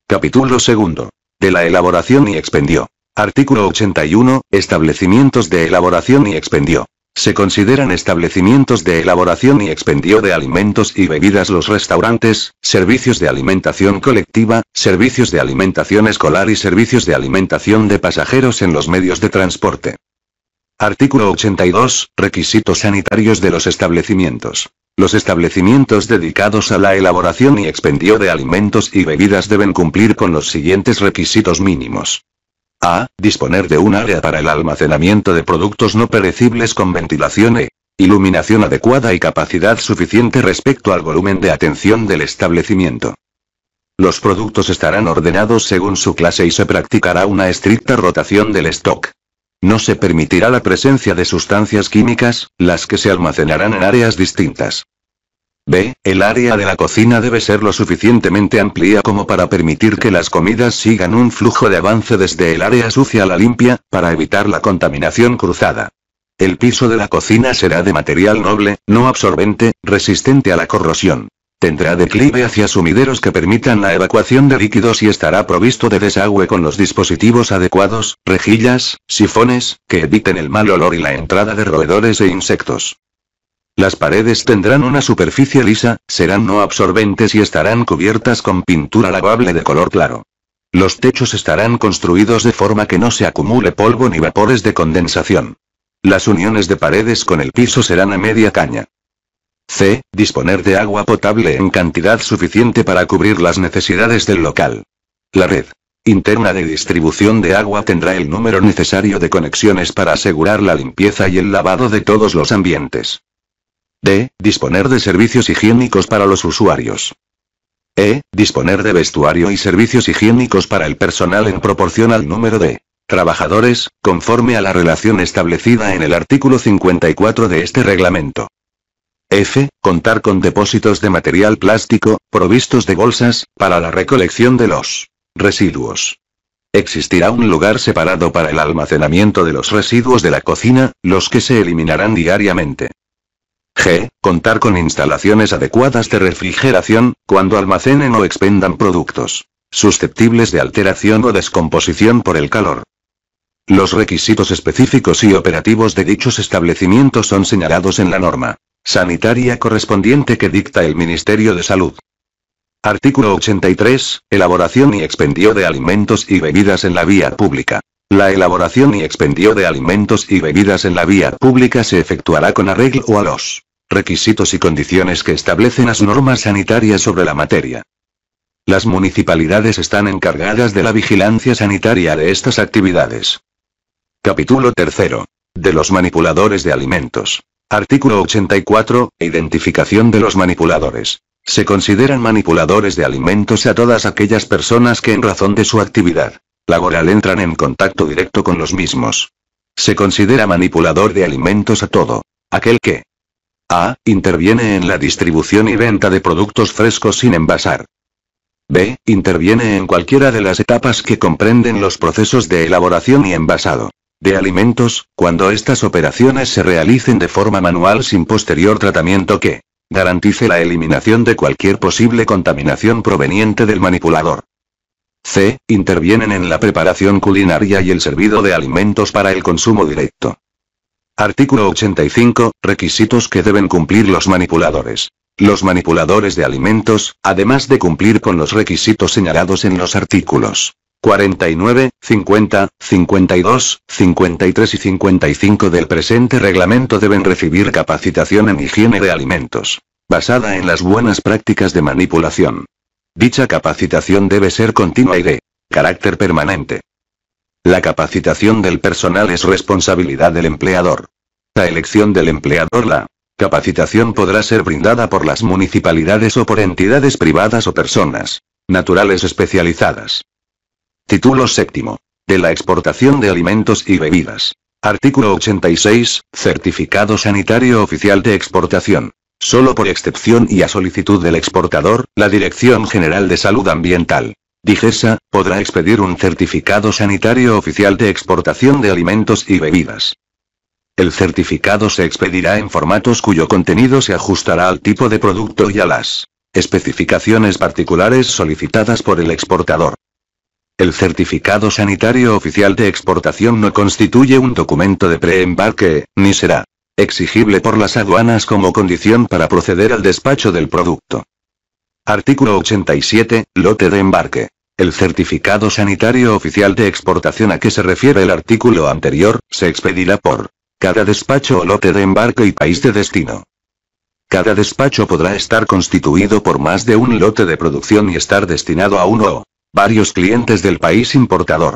Capítulo 2. De la elaboración y expendio. Artículo 81. Establecimientos de elaboración y expendio. Se consideran establecimientos de elaboración y expendio de alimentos y bebidas los restaurantes, servicios de alimentación colectiva, servicios de alimentación escolar y servicios de alimentación de pasajeros en los medios de transporte. Artículo 82. Requisitos sanitarios de los establecimientos. Los establecimientos dedicados a la elaboración y expendio de alimentos y bebidas deben cumplir con los siguientes requisitos mínimos. A. Disponer de un área para el almacenamiento de productos no perecibles con ventilación e iluminación adecuada y capacidad suficiente respecto al volumen de atención del establecimiento. Los productos estarán ordenados según su clase y se practicará una estricta rotación del stock. No se permitirá la presencia de sustancias químicas, las que se almacenarán en áreas distintas. B. El área de la cocina debe ser lo suficientemente amplia como para permitir que las comidas sigan un flujo de avance desde el área sucia a la limpia, para evitar la contaminación cruzada. El piso de la cocina será de material noble, no absorbente, resistente a la corrosión. Tendrá declive hacia sumideros que permitan la evacuación de líquidos y estará provisto de desagüe con los dispositivos adecuados, rejillas, sifones, que eviten el mal olor y la entrada de roedores e insectos. Las paredes tendrán una superficie lisa, serán no absorbentes y estarán cubiertas con pintura lavable de color claro. Los techos estarán construidos de forma que no se acumule polvo ni vapores de condensación. Las uniones de paredes con el piso serán a media caña. C. Disponer de agua potable en cantidad suficiente para cubrir las necesidades del local. La red interna de distribución de agua tendrá el número necesario de conexiones para asegurar la limpieza y el lavado de todos los ambientes. D. Disponer de servicios higiénicos para los usuarios. E. Disponer de vestuario y servicios higiénicos para el personal en proporción al número de trabajadores, conforme a la relación establecida en el artículo 54 de este reglamento. F. Contar con depósitos de material plástico, provistos de bolsas, para la recolección de los residuos. Existirá un lugar separado para el almacenamiento de los residuos de la cocina, los que se eliminarán diariamente. G. Contar con instalaciones adecuadas de refrigeración, cuando almacenen o expendan productos susceptibles de alteración o descomposición por el calor. Los requisitos específicos y operativos de dichos establecimientos son señalados en la norma sanitaria correspondiente que dicta el Ministerio de Salud. Artículo 83. Elaboración y expendio de alimentos y bebidas en la vía pública. La elaboración y expendio de alimentos y bebidas en la vía pública se efectuará con arreglo a los requisitos y condiciones que establecen las normas sanitarias sobre la materia. Las municipalidades están encargadas de la vigilancia sanitaria de estas actividades. Capítulo 3. De los manipuladores de alimentos. Artículo 84. Identificación de los manipuladores. Se consideran manipuladores de alimentos a todas aquellas personas que en razón de su actividad laboral entran en contacto directo con los mismos. Se considera manipulador de alimentos a todo aquel que a. interviene en la distribución y venta de productos frescos sin envasar. b. interviene en cualquiera de las etapas que comprenden los procesos de elaboración y envasado de alimentos, cuando estas operaciones se realicen de forma manual sin posterior tratamiento que garantice la eliminación de cualquier posible contaminación proveniente del manipulador. C. Intervienen en la preparación culinaria y el servido de alimentos para el consumo directo. Artículo 85. Requisitos que deben cumplir los manipuladores. Los manipuladores de alimentos, además de cumplir con los requisitos señalados en los artículos 49, 50, 52, 53 y 55 del presente reglamento deben recibir capacitación en higiene de alimentos, basada en las buenas prácticas de manipulación. Dicha capacitación debe ser continua y de carácter permanente. La capacitación del personal es responsabilidad del empleador. La elección del empleador la capacitación podrá ser brindada por las municipalidades o por entidades privadas o personas naturales especializadas. Título séptimo. De la exportación de alimentos y bebidas. Artículo 86. Certificado sanitario oficial de exportación. Solo por excepción y a solicitud del exportador, la Dirección General de Salud Ambiental. Digesa, podrá expedir un certificado sanitario oficial de exportación de alimentos y bebidas. El certificado se expedirá en formatos cuyo contenido se ajustará al tipo de producto y a las especificaciones particulares solicitadas por el exportador. El certificado sanitario oficial de exportación no constituye un documento de preembarque, ni será exigible por las aduanas como condición para proceder al despacho del producto. Artículo 87, lote de embarque. El certificado sanitario oficial de exportación a que se refiere el artículo anterior, se expedirá por cada despacho o lote de embarque y país de destino. Cada despacho podrá estar constituido por más de un lote de producción y estar destinado a uno o Varios clientes del país importador.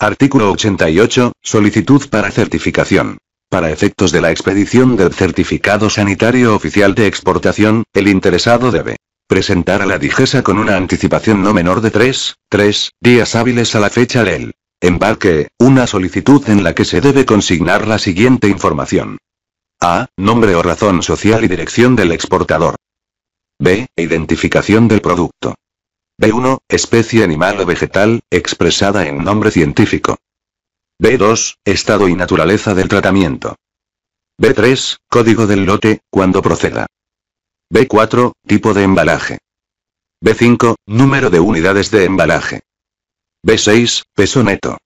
Artículo 88. Solicitud para certificación. Para efectos de la expedición del certificado sanitario oficial de exportación, el interesado debe presentar a la DIGESA con una anticipación no menor de 3, 3 días hábiles a la fecha del embarque, una solicitud en la que se debe consignar la siguiente información. A. Nombre o razón social y dirección del exportador. B. Identificación del producto. B1, especie animal o vegetal, expresada en nombre científico. B2, estado y naturaleza del tratamiento. B3, código del lote, cuando proceda. B4, tipo de embalaje. B5, número de unidades de embalaje. B6, peso neto.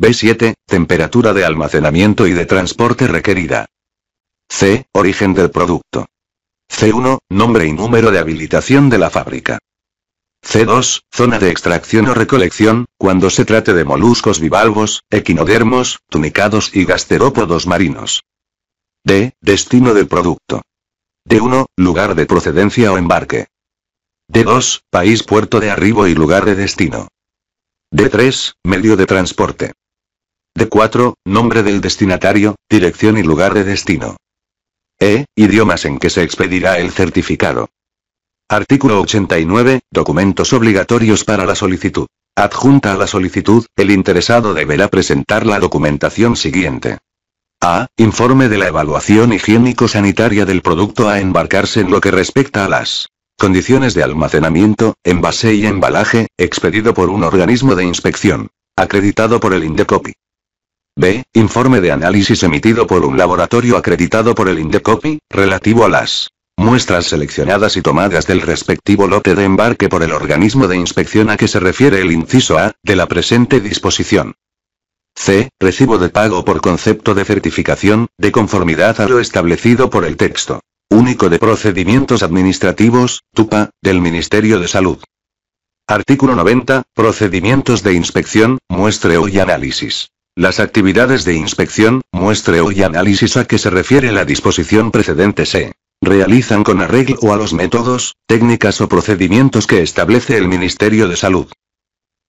B7, temperatura de almacenamiento y de transporte requerida. C, origen del producto. C1, nombre y número de habilitación de la fábrica. C2, zona de extracción o recolección, cuando se trate de moluscos bivalvos, equinodermos, tunicados y gasterópodos marinos. D. Destino del producto. D1, lugar de procedencia o embarque. D2, país puerto de arribo y lugar de destino. D3, medio de transporte. D4, nombre del destinatario, dirección y lugar de destino. E, idiomas en que se expedirá el certificado. Artículo 89. Documentos obligatorios para la solicitud. Adjunta a la solicitud, el interesado deberá presentar la documentación siguiente. A. Informe de la evaluación higiénico-sanitaria del producto a embarcarse en lo que respecta a las condiciones de almacenamiento, envase y embalaje, expedido por un organismo de inspección. Acreditado por el Indecopi. B. Informe de análisis emitido por un laboratorio acreditado por el Indecopi, relativo a las muestras seleccionadas y tomadas del respectivo lote de embarque por el organismo de inspección a que se refiere el inciso A, de la presente disposición. C. Recibo de pago por concepto de certificación, de conformidad a lo establecido por el texto único de procedimientos administrativos, TUPA, del Ministerio de Salud. Artículo 90. Procedimientos de inspección, muestreo y análisis. Las actividades de inspección, muestreo y análisis a que se refiere la disposición precedente c realizan con arreglo a los métodos, técnicas o procedimientos que establece el Ministerio de Salud.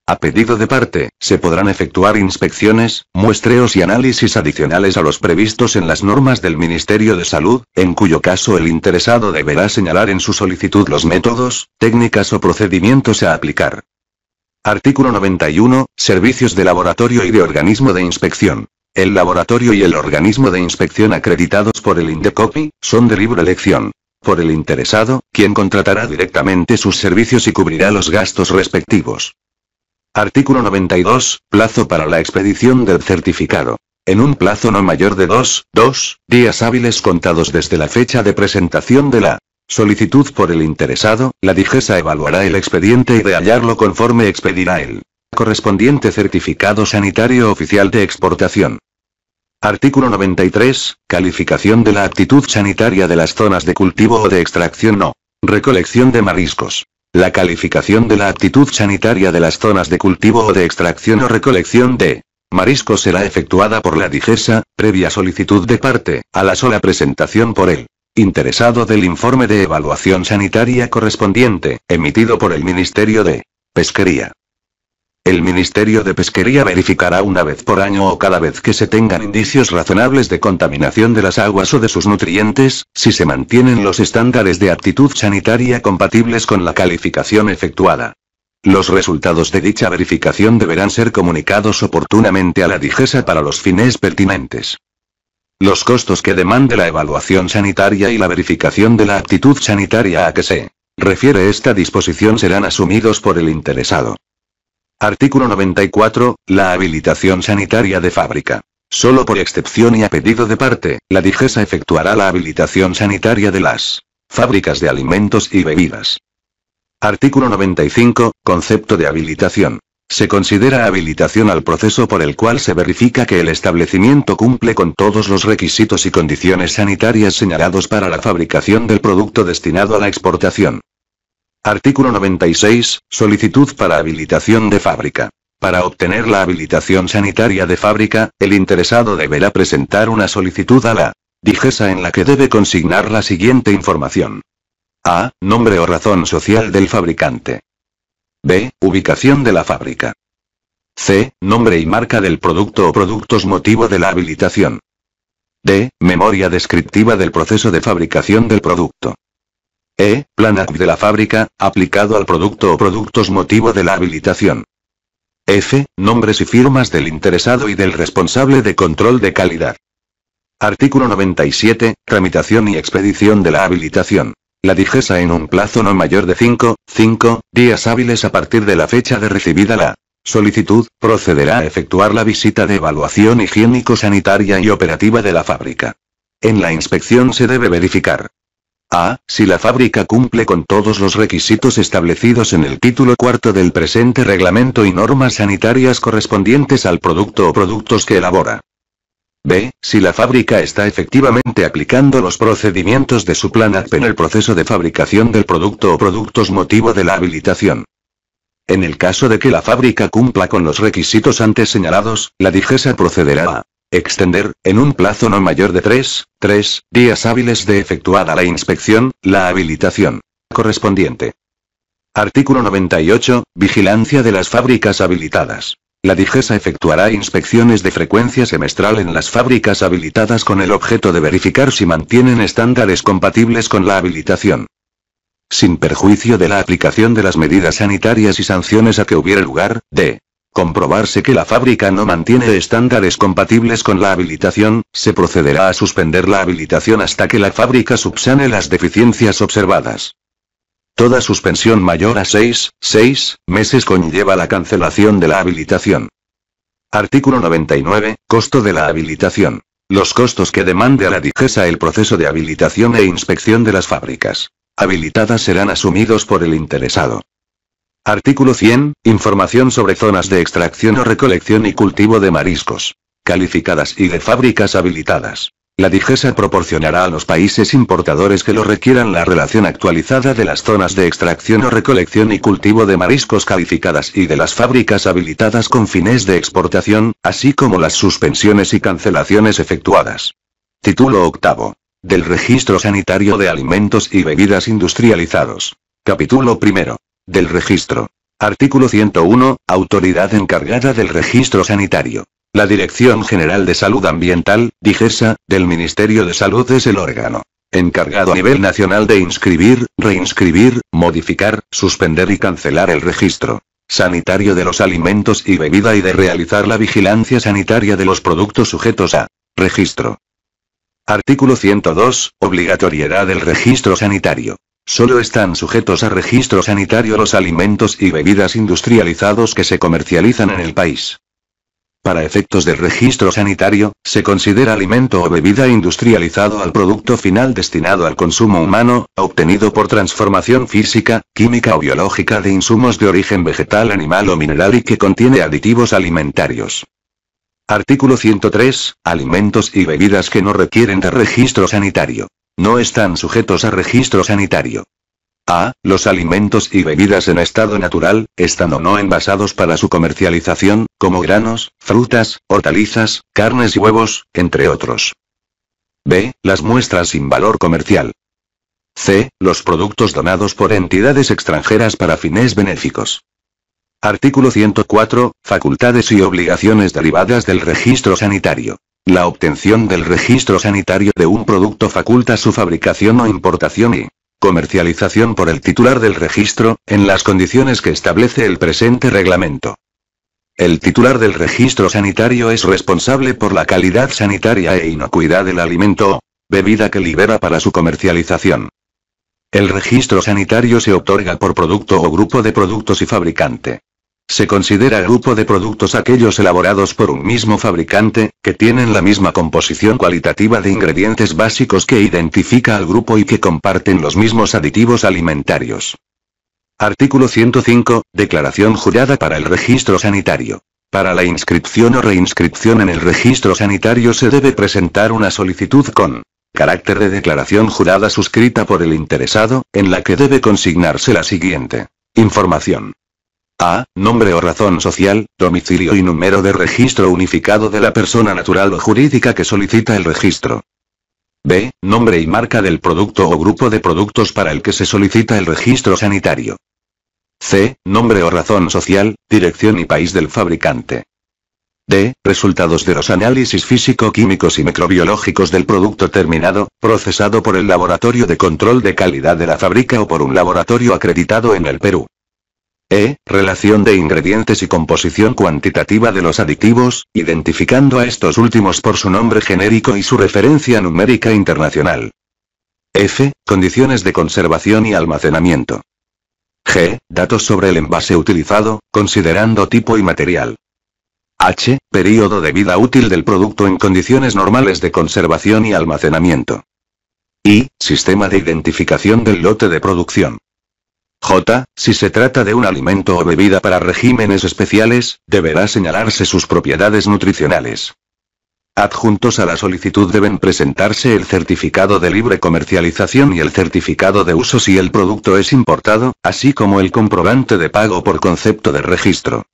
A pedido de parte, se podrán efectuar inspecciones, muestreos y análisis adicionales a los previstos en las normas del Ministerio de Salud, en cuyo caso el interesado deberá señalar en su solicitud los métodos, técnicas o procedimientos a aplicar. Artículo 91. Servicios de laboratorio y de organismo de inspección. El laboratorio y el organismo de inspección acreditados por el Indecopi, son de libre elección. Por el interesado, quien contratará directamente sus servicios y cubrirá los gastos respectivos. Artículo 92. Plazo para la expedición del certificado. En un plazo no mayor de dos, dos, días hábiles contados desde la fecha de presentación de la solicitud por el interesado, la digesa evaluará el expediente y de hallarlo conforme expedirá el correspondiente certificado sanitario oficial de exportación. Artículo 93. Calificación de la aptitud sanitaria de las zonas de cultivo o de extracción no. Recolección de mariscos. La calificación de la actitud sanitaria de las zonas de cultivo o de extracción o recolección de mariscos será efectuada por la digesa, previa solicitud de parte, a la sola presentación por el interesado del informe de evaluación sanitaria correspondiente, emitido por el Ministerio de Pesquería. El Ministerio de Pesquería verificará una vez por año o cada vez que se tengan indicios razonables de contaminación de las aguas o de sus nutrientes, si se mantienen los estándares de aptitud sanitaria compatibles con la calificación efectuada. Los resultados de dicha verificación deberán ser comunicados oportunamente a la digesa para los fines pertinentes. Los costos que demande la evaluación sanitaria y la verificación de la aptitud sanitaria a que se refiere esta disposición serán asumidos por el interesado. Artículo 94. La habilitación sanitaria de fábrica. Solo por excepción y a pedido de parte, la DIGESA efectuará la habilitación sanitaria de las fábricas de alimentos y bebidas. Artículo 95. Concepto de habilitación. Se considera habilitación al proceso por el cual se verifica que el establecimiento cumple con todos los requisitos y condiciones sanitarias señalados para la fabricación del producto destinado a la exportación. Artículo 96. Solicitud para habilitación de fábrica. Para obtener la habilitación sanitaria de fábrica, el interesado deberá presentar una solicitud a la Digesa en la que debe consignar la siguiente información. A. Nombre o razón social del fabricante. B. Ubicación de la fábrica. C. Nombre y marca del producto o productos motivo de la habilitación. D. Memoria descriptiva del proceso de fabricación del producto. E. Plan de la fábrica, aplicado al producto o productos motivo de la habilitación. F. Nombres y firmas del interesado y del responsable de control de calidad. Artículo 97. Tramitación y expedición de la habilitación. La digesa en un plazo no mayor de 5, 5 días hábiles a partir de la fecha de recibida la solicitud, procederá a efectuar la visita de evaluación higiénico-sanitaria y operativa de la fábrica. En la inspección se debe verificar a. Si la fábrica cumple con todos los requisitos establecidos en el título cuarto del presente reglamento y normas sanitarias correspondientes al producto o productos que elabora. B. Si la fábrica está efectivamente aplicando los procedimientos de su plan AP e en el proceso de fabricación del producto o productos motivo de la habilitación. En el caso de que la fábrica cumpla con los requisitos antes señalados, la DIGESA procederá a extender, en un plazo no mayor de 3, 3, días hábiles de efectuada la inspección, la habilitación correspondiente. Artículo 98. Vigilancia de las fábricas habilitadas. La DIGESA efectuará inspecciones de frecuencia semestral en las fábricas habilitadas con el objeto de verificar si mantienen estándares compatibles con la habilitación. Sin perjuicio de la aplicación de las medidas sanitarias y sanciones a que hubiera lugar, de comprobarse que la fábrica no mantiene estándares compatibles con la habilitación, se procederá a suspender la habilitación hasta que la fábrica subsane las deficiencias observadas. Toda suspensión mayor a 6, 6 meses conlleva la cancelación de la habilitación. Artículo 99. Costo de la habilitación. Los costos que demande a la DIGESA el proceso de habilitación e inspección de las fábricas habilitadas serán asumidos por el interesado. Artículo 100. Información sobre zonas de extracción o recolección y cultivo de mariscos. Calificadas y de fábricas habilitadas. La DIGESA proporcionará a los países importadores que lo requieran la relación actualizada de las zonas de extracción o recolección y cultivo de mariscos calificadas y de las fábricas habilitadas con fines de exportación, así como las suspensiones y cancelaciones efectuadas. Título octavo. Del Registro Sanitario de Alimentos y Bebidas Industrializados. Capítulo primero. Del registro. Artículo 101. Autoridad encargada del registro sanitario. La Dirección General de Salud Ambiental, DIGESA, del Ministerio de Salud es el órgano encargado a nivel nacional de inscribir, reinscribir, modificar, suspender y cancelar el registro sanitario de los alimentos y bebida y de realizar la vigilancia sanitaria de los productos sujetos a registro. Artículo 102. Obligatoriedad del registro sanitario. Solo están sujetos a registro sanitario los alimentos y bebidas industrializados que se comercializan en el país. Para efectos de registro sanitario, se considera alimento o bebida industrializado al producto final destinado al consumo humano, obtenido por transformación física, química o biológica de insumos de origen vegetal, animal o mineral y que contiene aditivos alimentarios. Artículo 103. Alimentos y bebidas que no requieren de registro sanitario. No están sujetos a registro sanitario. A. Los alimentos y bebidas en estado natural, están o no envasados para su comercialización, como granos, frutas, hortalizas, carnes y huevos, entre otros. B. Las muestras sin valor comercial. C. Los productos donados por entidades extranjeras para fines benéficos. Artículo 104. Facultades y obligaciones derivadas del registro sanitario. La obtención del registro sanitario de un producto faculta su fabricación o importación y comercialización por el titular del registro, en las condiciones que establece el presente reglamento. El titular del registro sanitario es responsable por la calidad sanitaria e inocuidad del alimento o bebida que libera para su comercialización. El registro sanitario se otorga por producto o grupo de productos y fabricante. Se considera grupo de productos aquellos elaborados por un mismo fabricante, que tienen la misma composición cualitativa de ingredientes básicos que identifica al grupo y que comparten los mismos aditivos alimentarios. Artículo 105, Declaración jurada para el registro sanitario. Para la inscripción o reinscripción en el registro sanitario se debe presentar una solicitud con carácter de declaración jurada suscrita por el interesado, en la que debe consignarse la siguiente información. A. Nombre o razón social, domicilio y número de registro unificado de la persona natural o jurídica que solicita el registro. B. Nombre y marca del producto o grupo de productos para el que se solicita el registro sanitario. C. Nombre o razón social, dirección y país del fabricante. D. Resultados de los análisis físico-químicos y microbiológicos del producto terminado, procesado por el Laboratorio de Control de Calidad de la Fábrica o por un laboratorio acreditado en el Perú. E. Relación de ingredientes y composición cuantitativa de los aditivos, identificando a estos últimos por su nombre genérico y su referencia numérica internacional. F. Condiciones de conservación y almacenamiento. G. Datos sobre el envase utilizado, considerando tipo y material. H. Período de vida útil del producto en condiciones normales de conservación y almacenamiento. I. Sistema de identificación del lote de producción. J. Si se trata de un alimento o bebida para regímenes especiales, deberá señalarse sus propiedades nutricionales. Adjuntos a la solicitud deben presentarse el certificado de libre comercialización y el certificado de uso si el producto es importado, así como el comprobante de pago por concepto de registro.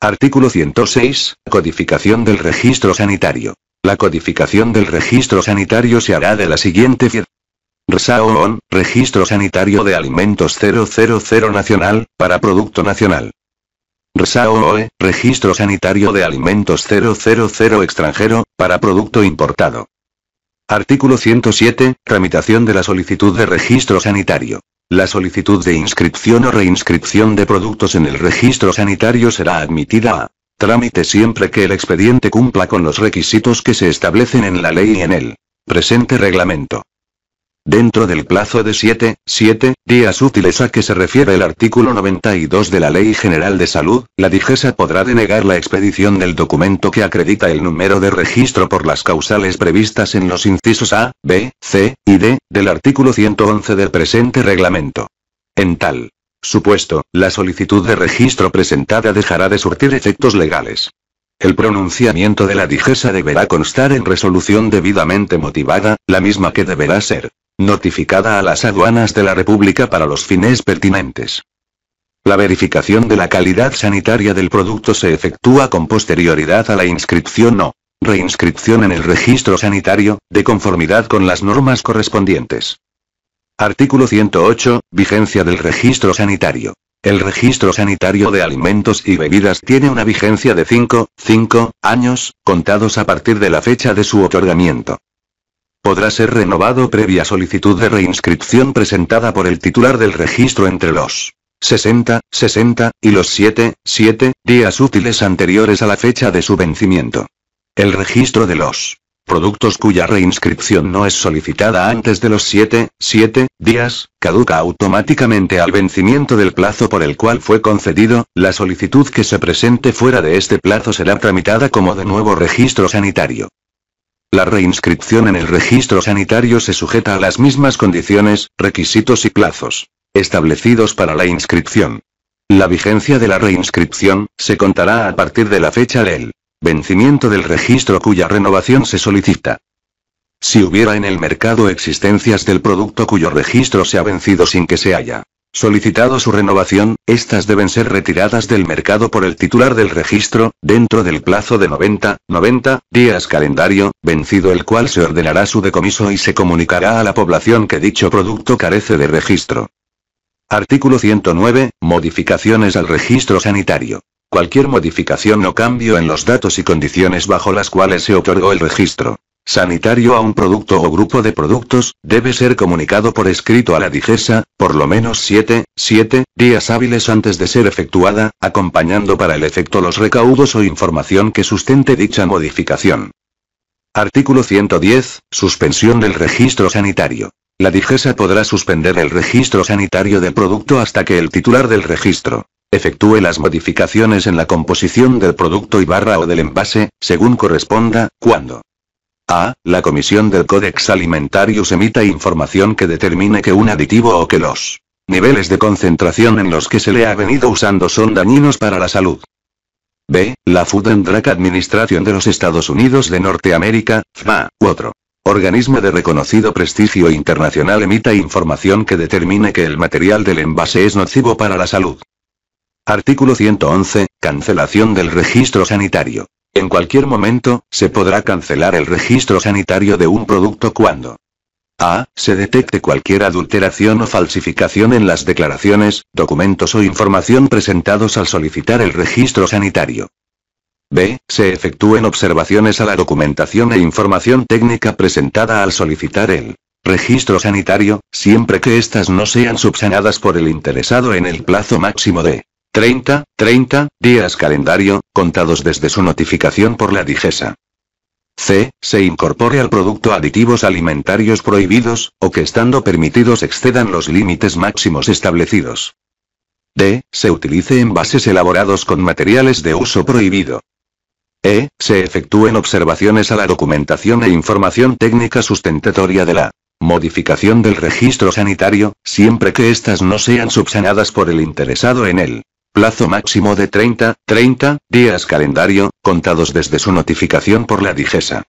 Artículo 106. Codificación del registro sanitario. La codificación del registro sanitario se hará de la siguiente Rsaoon, Registro Sanitario de Alimentos 000 Nacional, para Producto Nacional. RSAOE, Registro Sanitario de Alimentos 000 Extranjero, para Producto Importado. Artículo 107, tramitación de la solicitud de registro sanitario. La solicitud de inscripción o reinscripción de productos en el registro sanitario será admitida a trámite siempre que el expediente cumpla con los requisitos que se establecen en la ley y en el presente reglamento dentro del plazo de 7, 7 días útiles a que se refiere el artículo 92 de la Ley General de Salud, la DIGESA podrá denegar la expedición del documento que acredita el número de registro por las causales previstas en los incisos A, B, C y D del artículo 111 del presente reglamento. En tal supuesto, la solicitud de registro presentada dejará de surtir efectos legales. El pronunciamiento de la digesa deberá constar en resolución debidamente motivada, la misma que deberá ser notificada a las aduanas de la República para los fines pertinentes. La verificación de la calidad sanitaria del producto se efectúa con posterioridad a la inscripción o reinscripción en el registro sanitario, de conformidad con las normas correspondientes. Artículo 108. Vigencia del registro sanitario. El registro sanitario de alimentos y bebidas tiene una vigencia de 5, 5 años, contados a partir de la fecha de su otorgamiento podrá ser renovado previa solicitud de reinscripción presentada por el titular del registro entre los 60, 60, y los 7, 7 días útiles anteriores a la fecha de su vencimiento. El registro de los productos cuya reinscripción no es solicitada antes de los 7, 7 días, caduca automáticamente al vencimiento del plazo por el cual fue concedido, la solicitud que se presente fuera de este plazo será tramitada como de nuevo registro sanitario. La reinscripción en el registro sanitario se sujeta a las mismas condiciones, requisitos y plazos establecidos para la inscripción. La vigencia de la reinscripción se contará a partir de la fecha del vencimiento del registro cuya renovación se solicita. Si hubiera en el mercado existencias del producto cuyo registro se ha vencido sin que se haya Solicitado su renovación, estas deben ser retiradas del mercado por el titular del registro, dentro del plazo de 90, 90 días calendario, vencido el cual se ordenará su decomiso y se comunicará a la población que dicho producto carece de registro. Artículo 109. Modificaciones al registro sanitario. Cualquier modificación o cambio en los datos y condiciones bajo las cuales se otorgó el registro sanitario a un producto o grupo de productos, debe ser comunicado por escrito a la digesa, por lo menos 7, 7 días hábiles antes de ser efectuada, acompañando para el efecto los recaudos o información que sustente dicha modificación. Artículo 110. Suspensión del registro sanitario. La digesa podrá suspender el registro sanitario del producto hasta que el titular del registro, Efectúe las modificaciones en la composición del producto y barra o del envase, según corresponda, cuando a. La Comisión del Codex Alimentarius emita información que determine que un aditivo o que los niveles de concentración en los que se le ha venido usando son dañinos para la salud. B. La Food and Drug Administration de los Estados Unidos de Norteamérica, FMA, u otro organismo de reconocido prestigio internacional emita información que determine que el material del envase es nocivo para la salud. Artículo 111. Cancelación del registro sanitario. En cualquier momento, se podrá cancelar el registro sanitario de un producto cuando a. Se detecte cualquier adulteración o falsificación en las declaraciones, documentos o información presentados al solicitar el registro sanitario. B. Se efectúen observaciones a la documentación e información técnica presentada al solicitar el registro sanitario, siempre que éstas no sean subsanadas por el interesado en el plazo máximo de 30, 30, días calendario, contados desde su notificación por la digesa. C. Se incorpore al producto aditivos alimentarios prohibidos, o que estando permitidos excedan los límites máximos establecidos. D. Se utilice envases elaborados con materiales de uso prohibido. E. Se efectúen observaciones a la documentación e información técnica sustentatoria de la modificación del registro sanitario, siempre que éstas no sean subsanadas por el interesado en él. Plazo máximo de 30, 30 días calendario, contados desde su notificación por la Digesa.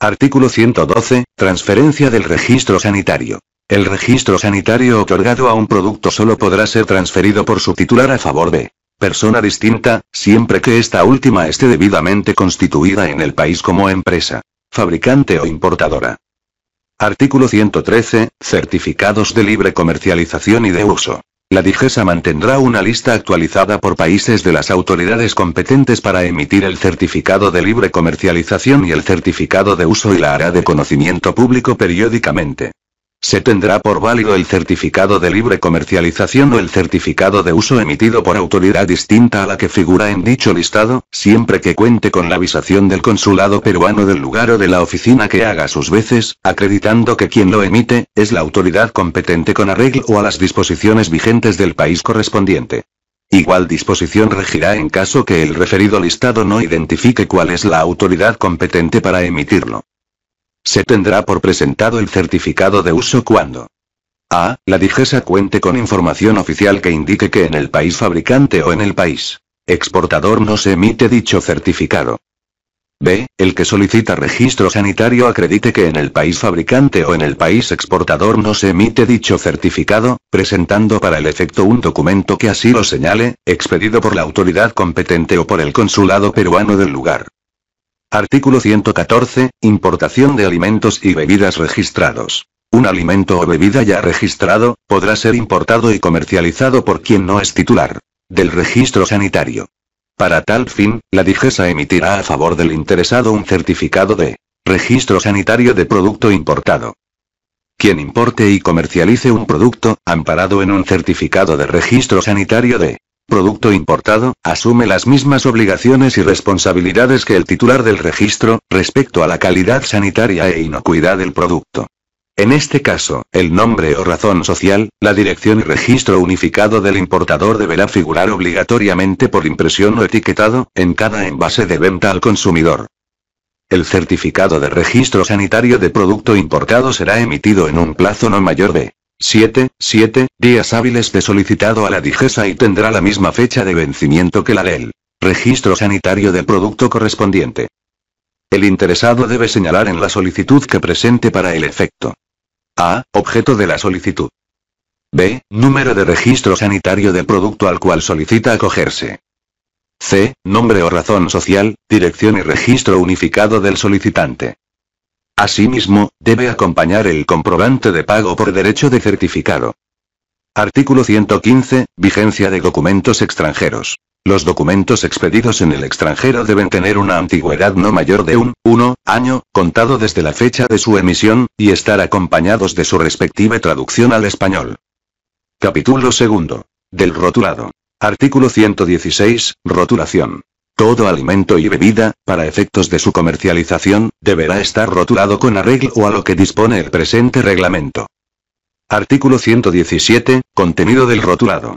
Artículo 112. Transferencia del registro sanitario. El registro sanitario otorgado a un producto solo podrá ser transferido por su titular a favor de persona distinta, siempre que esta última esté debidamente constituida en el país como empresa, fabricante o importadora. Artículo 113. Certificados de libre comercialización y de uso. La Digesa mantendrá una lista actualizada por países de las autoridades competentes para emitir el certificado de libre comercialización y el certificado de uso y la hará de conocimiento público periódicamente. Se tendrá por válido el certificado de libre comercialización o el certificado de uso emitido por autoridad distinta a la que figura en dicho listado, siempre que cuente con la avisación del consulado peruano del lugar o de la oficina que haga sus veces, acreditando que quien lo emite, es la autoridad competente con arreglo a las disposiciones vigentes del país correspondiente. Igual disposición regirá en caso que el referido listado no identifique cuál es la autoridad competente para emitirlo. Se tendrá por presentado el certificado de uso cuando a. La digesa cuente con información oficial que indique que en el país fabricante o en el país exportador no se emite dicho certificado. B. El que solicita registro sanitario acredite que en el país fabricante o en el país exportador no se emite dicho certificado, presentando para el efecto un documento que así lo señale, expedido por la autoridad competente o por el consulado peruano del lugar. Artículo 114. Importación de alimentos y bebidas registrados. Un alimento o bebida ya registrado, podrá ser importado y comercializado por quien no es titular del registro sanitario. Para tal fin, la DIGESA emitirá a favor del interesado un certificado de registro sanitario de producto importado. Quien importe y comercialice un producto, amparado en un certificado de registro sanitario de producto importado, asume las mismas obligaciones y responsabilidades que el titular del registro, respecto a la calidad sanitaria e inocuidad del producto. En este caso, el nombre o razón social, la dirección y registro unificado del importador deberá figurar obligatoriamente por impresión o etiquetado, en cada envase de venta al consumidor. El certificado de registro sanitario de producto importado será emitido en un plazo no mayor de 7, 7, días hábiles de solicitado a la digesa y tendrá la misma fecha de vencimiento que la del registro sanitario del producto correspondiente. El interesado debe señalar en la solicitud que presente para el efecto. A. Objeto de la solicitud. B. Número de registro sanitario del producto al cual solicita acogerse. C. Nombre o razón social, dirección y registro unificado del solicitante. Asimismo, debe acompañar el comprobante de pago por derecho de certificado. Artículo 115. Vigencia de documentos extranjeros. Los documentos expedidos en el extranjero deben tener una antigüedad no mayor de un 1 año, contado desde la fecha de su emisión, y estar acompañados de su respectiva traducción al español. Capítulo 2. Del rotulado. Artículo 116. Rotulación. Todo alimento y bebida, para efectos de su comercialización, deberá estar rotulado con arreglo a lo que dispone el presente reglamento. Artículo 117. Contenido del rotulado.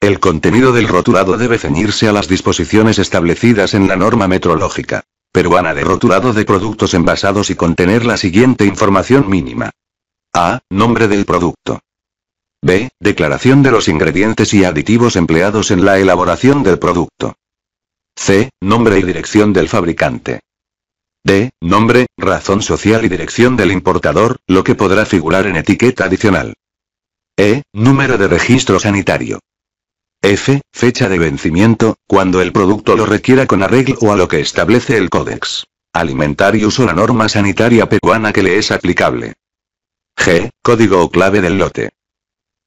El contenido del rotulado debe ceñirse a las disposiciones establecidas en la norma metrológica peruana de rotulado de productos envasados y contener la siguiente información mínima. A. Nombre del producto. B. Declaración de los ingredientes y aditivos empleados en la elaboración del producto. C. Nombre y dirección del fabricante. D. Nombre, razón social y dirección del importador, lo que podrá figurar en etiqueta adicional. E. Número de registro sanitario. F. Fecha de vencimiento, cuando el producto lo requiera con arreglo a lo que establece el Códex y o la norma sanitaria peruana que le es aplicable. G. Código o clave del lote.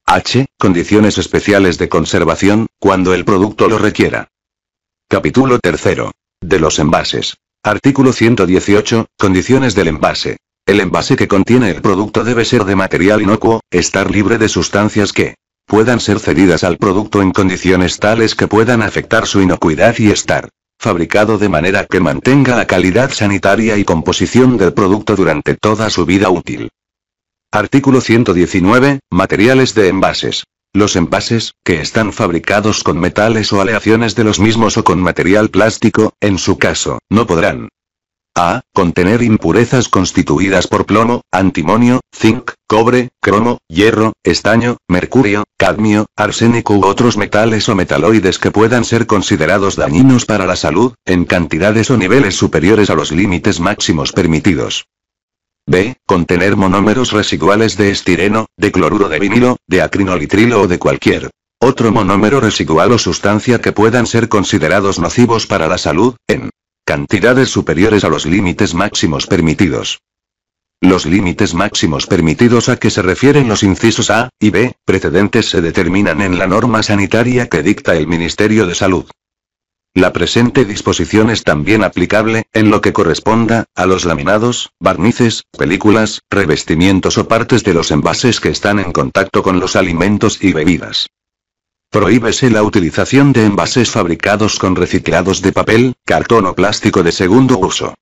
H. Condiciones especiales de conservación, cuando el producto lo requiera. Capítulo 3. De los envases. Artículo 118. Condiciones del envase. El envase que contiene el producto debe ser de material inocuo, estar libre de sustancias que puedan ser cedidas al producto en condiciones tales que puedan afectar su inocuidad y estar fabricado de manera que mantenga la calidad sanitaria y composición del producto durante toda su vida útil. Artículo 119. Materiales de envases. Los envases, que están fabricados con metales o aleaciones de los mismos o con material plástico, en su caso, no podrán. A. Contener impurezas constituidas por plomo, antimonio, zinc, cobre, cromo, hierro, estaño, mercurio, cadmio, arsénico u otros metales o metaloides que puedan ser considerados dañinos para la salud, en cantidades o niveles superiores a los límites máximos permitidos. B. Contener monómeros residuales de estireno, de cloruro de vinilo, de acrinolitrilo o de cualquier otro monómero residual o sustancia que puedan ser considerados nocivos para la salud, en cantidades superiores a los límites máximos permitidos. Los límites máximos permitidos a que se refieren los incisos A y B, precedentes se determinan en la norma sanitaria que dicta el Ministerio de Salud. La presente disposición es también aplicable, en lo que corresponda, a los laminados, barnices, películas, revestimientos o partes de los envases que están en contacto con los alimentos y bebidas. Prohíbese la utilización de envases fabricados con reciclados de papel, cartón o plástico de segundo uso.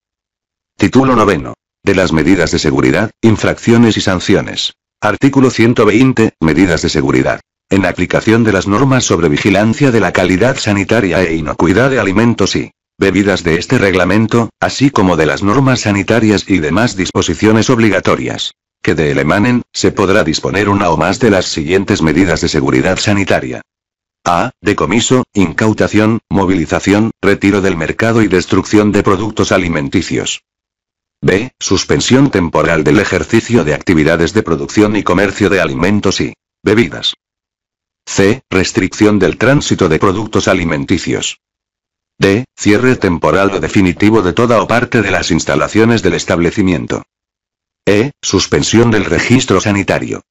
Título noveno. De las medidas de seguridad, infracciones y sanciones. Artículo 120, medidas de seguridad. En aplicación de las normas sobre vigilancia de la calidad sanitaria e inocuidad de alimentos y bebidas de este reglamento, así como de las normas sanitarias y demás disposiciones obligatorias que de él emanen, se podrá disponer una o más de las siguientes medidas de seguridad sanitaria. A. Decomiso, incautación, movilización, retiro del mercado y destrucción de productos alimenticios. B. Suspensión temporal del ejercicio de actividades de producción y comercio de alimentos y bebidas. C. Restricción del tránsito de productos alimenticios. D. Cierre temporal o definitivo de toda o parte de las instalaciones del establecimiento. E. Suspensión del registro sanitario.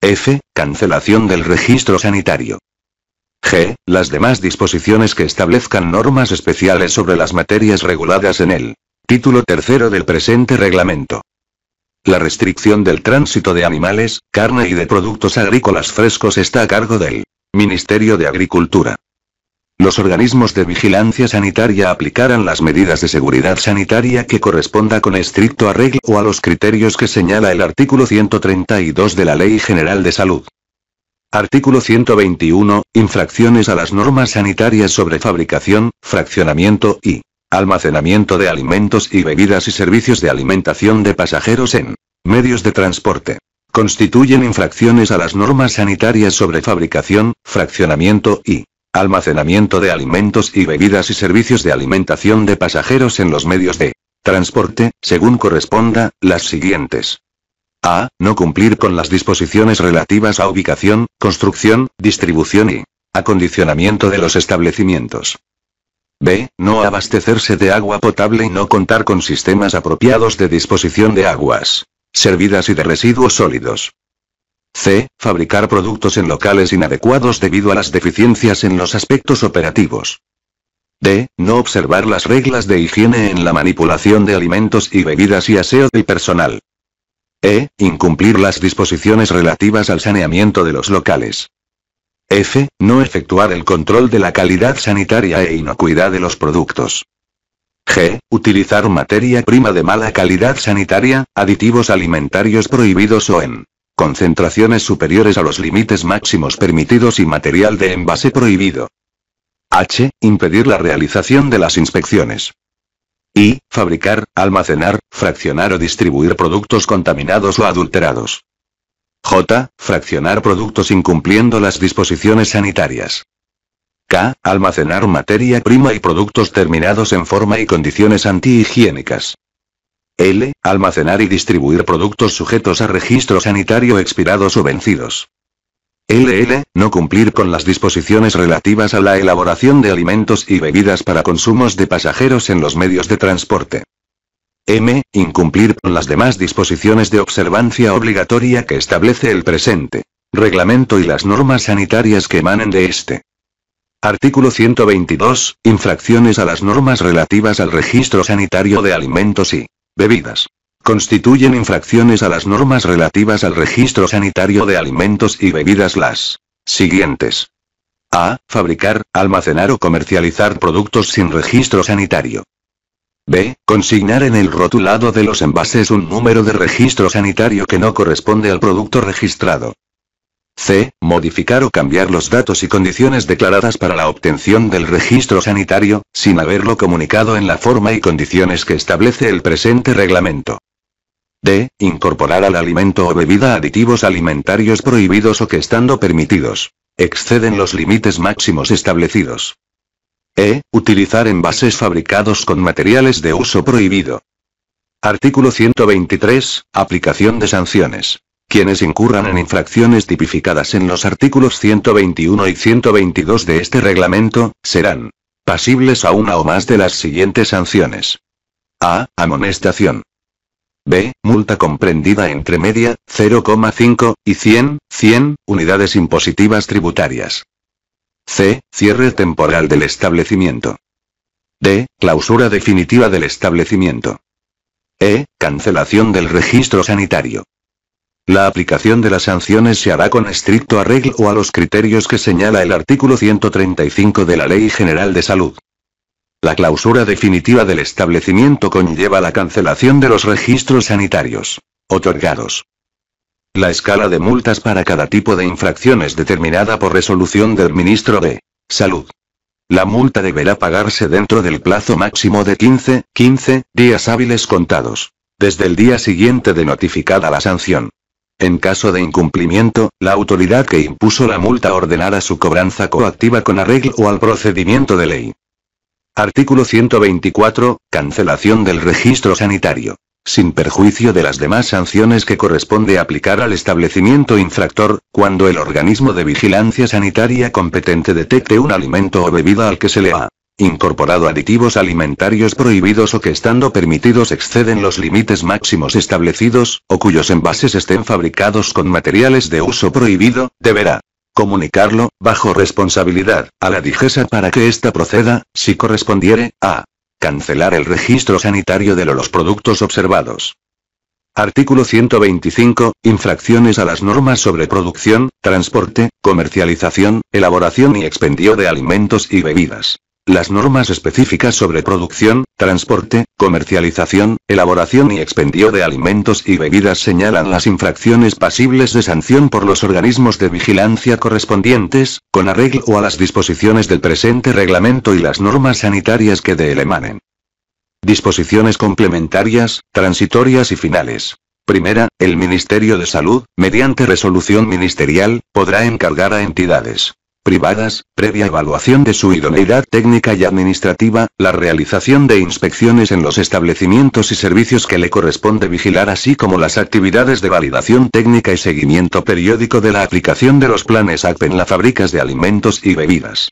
F. Cancelación del registro sanitario. G. Las demás disposiciones que establezcan normas especiales sobre las materias reguladas en el título tercero del presente reglamento. La restricción del tránsito de animales, carne y de productos agrícolas frescos está a cargo del Ministerio de Agricultura. Los organismos de vigilancia sanitaria aplicarán las medidas de seguridad sanitaria que corresponda con estricto arreglo o a los criterios que señala el artículo 132 de la Ley General de Salud. Artículo 121. Infracciones a las normas sanitarias sobre fabricación, fraccionamiento y almacenamiento de alimentos y bebidas y servicios de alimentación de pasajeros en medios de transporte. Constituyen infracciones a las normas sanitarias sobre fabricación, fraccionamiento y almacenamiento de alimentos y bebidas y servicios de alimentación de pasajeros en los medios de transporte, según corresponda, las siguientes. A. No cumplir con las disposiciones relativas a ubicación, construcción, distribución y acondicionamiento de los establecimientos. B. No abastecerse de agua potable y no contar con sistemas apropiados de disposición de aguas servidas y de residuos sólidos. C. Fabricar productos en locales inadecuados debido a las deficiencias en los aspectos operativos. D. No observar las reglas de higiene en la manipulación de alimentos y bebidas y aseo del personal. E. Incumplir las disposiciones relativas al saneamiento de los locales. F. No efectuar el control de la calidad sanitaria e inocuidad de los productos. G. Utilizar materia prima de mala calidad sanitaria, aditivos alimentarios prohibidos o en concentraciones superiores a los límites máximos permitidos y material de envase prohibido. H. Impedir la realización de las inspecciones. I. Fabricar, almacenar, fraccionar o distribuir productos contaminados o adulterados. J. Fraccionar productos incumpliendo las disposiciones sanitarias. K. Almacenar materia prima y productos terminados en forma y condiciones antihigiénicas. L. Almacenar y distribuir productos sujetos a registro sanitario expirados o vencidos. LL. No cumplir con las disposiciones relativas a la elaboración de alimentos y bebidas para consumos de pasajeros en los medios de transporte. M. Incumplir con las demás disposiciones de observancia obligatoria que establece el presente. Reglamento y las normas sanitarias que emanen de este. Artículo 122. Infracciones a las normas relativas al registro sanitario de alimentos y bebidas. Constituyen infracciones a las normas relativas al registro sanitario de alimentos y bebidas las siguientes. A. Fabricar, almacenar o comercializar productos sin registro sanitario. B. Consignar en el rotulado de los envases un número de registro sanitario que no corresponde al producto registrado. C. Modificar o cambiar los datos y condiciones declaradas para la obtención del registro sanitario, sin haberlo comunicado en la forma y condiciones que establece el presente reglamento. D. Incorporar al alimento o bebida aditivos alimentarios prohibidos o que estando permitidos, exceden los límites máximos establecidos. E. Utilizar envases fabricados con materiales de uso prohibido. Artículo 123. Aplicación de sanciones. Quienes incurran en infracciones tipificadas en los artículos 121 y 122 de este reglamento, serán pasibles a una o más de las siguientes sanciones. A. Amonestación. B. Multa comprendida entre media, 0,5, y 100, 100, unidades impositivas tributarias. C. Cierre temporal del establecimiento. D. Clausura definitiva del establecimiento. E. Cancelación del registro sanitario. La aplicación de las sanciones se hará con estricto arreglo a los criterios que señala el artículo 135 de la Ley General de Salud. La clausura definitiva del establecimiento conlleva la cancelación de los registros sanitarios otorgados la escala de multas para cada tipo de infracción es determinada por resolución del ministro de Salud. La multa deberá pagarse dentro del plazo máximo de 15, 15 días hábiles contados. Desde el día siguiente de notificada la sanción. En caso de incumplimiento, la autoridad que impuso la multa ordenará su cobranza coactiva con arreglo al procedimiento de ley. Artículo 124. Cancelación del registro sanitario sin perjuicio de las demás sanciones que corresponde aplicar al establecimiento infractor, cuando el organismo de vigilancia sanitaria competente detecte un alimento o bebida al que se le ha incorporado aditivos alimentarios prohibidos o que estando permitidos exceden los límites máximos establecidos, o cuyos envases estén fabricados con materiales de uso prohibido, deberá comunicarlo, bajo responsabilidad, a la digesa para que ésta proceda, si correspondiere, a Cancelar el registro sanitario de los productos observados. Artículo 125. Infracciones a las normas sobre producción, transporte, comercialización, elaboración y expendio de alimentos y bebidas. Las normas específicas sobre producción, transporte, comercialización, elaboración y expendio de alimentos y bebidas señalan las infracciones pasibles de sanción por los organismos de vigilancia correspondientes, con arreglo a las disposiciones del presente reglamento y las normas sanitarias que de él emanen. Disposiciones complementarias, transitorias y finales. Primera, el Ministerio de Salud, mediante resolución ministerial, podrá encargar a entidades privadas, previa evaluación de su idoneidad técnica y administrativa, la realización de inspecciones en los establecimientos y servicios que le corresponde vigilar así como las actividades de validación técnica y seguimiento periódico de la aplicación de los planes ACP e en las fábricas de alimentos y bebidas.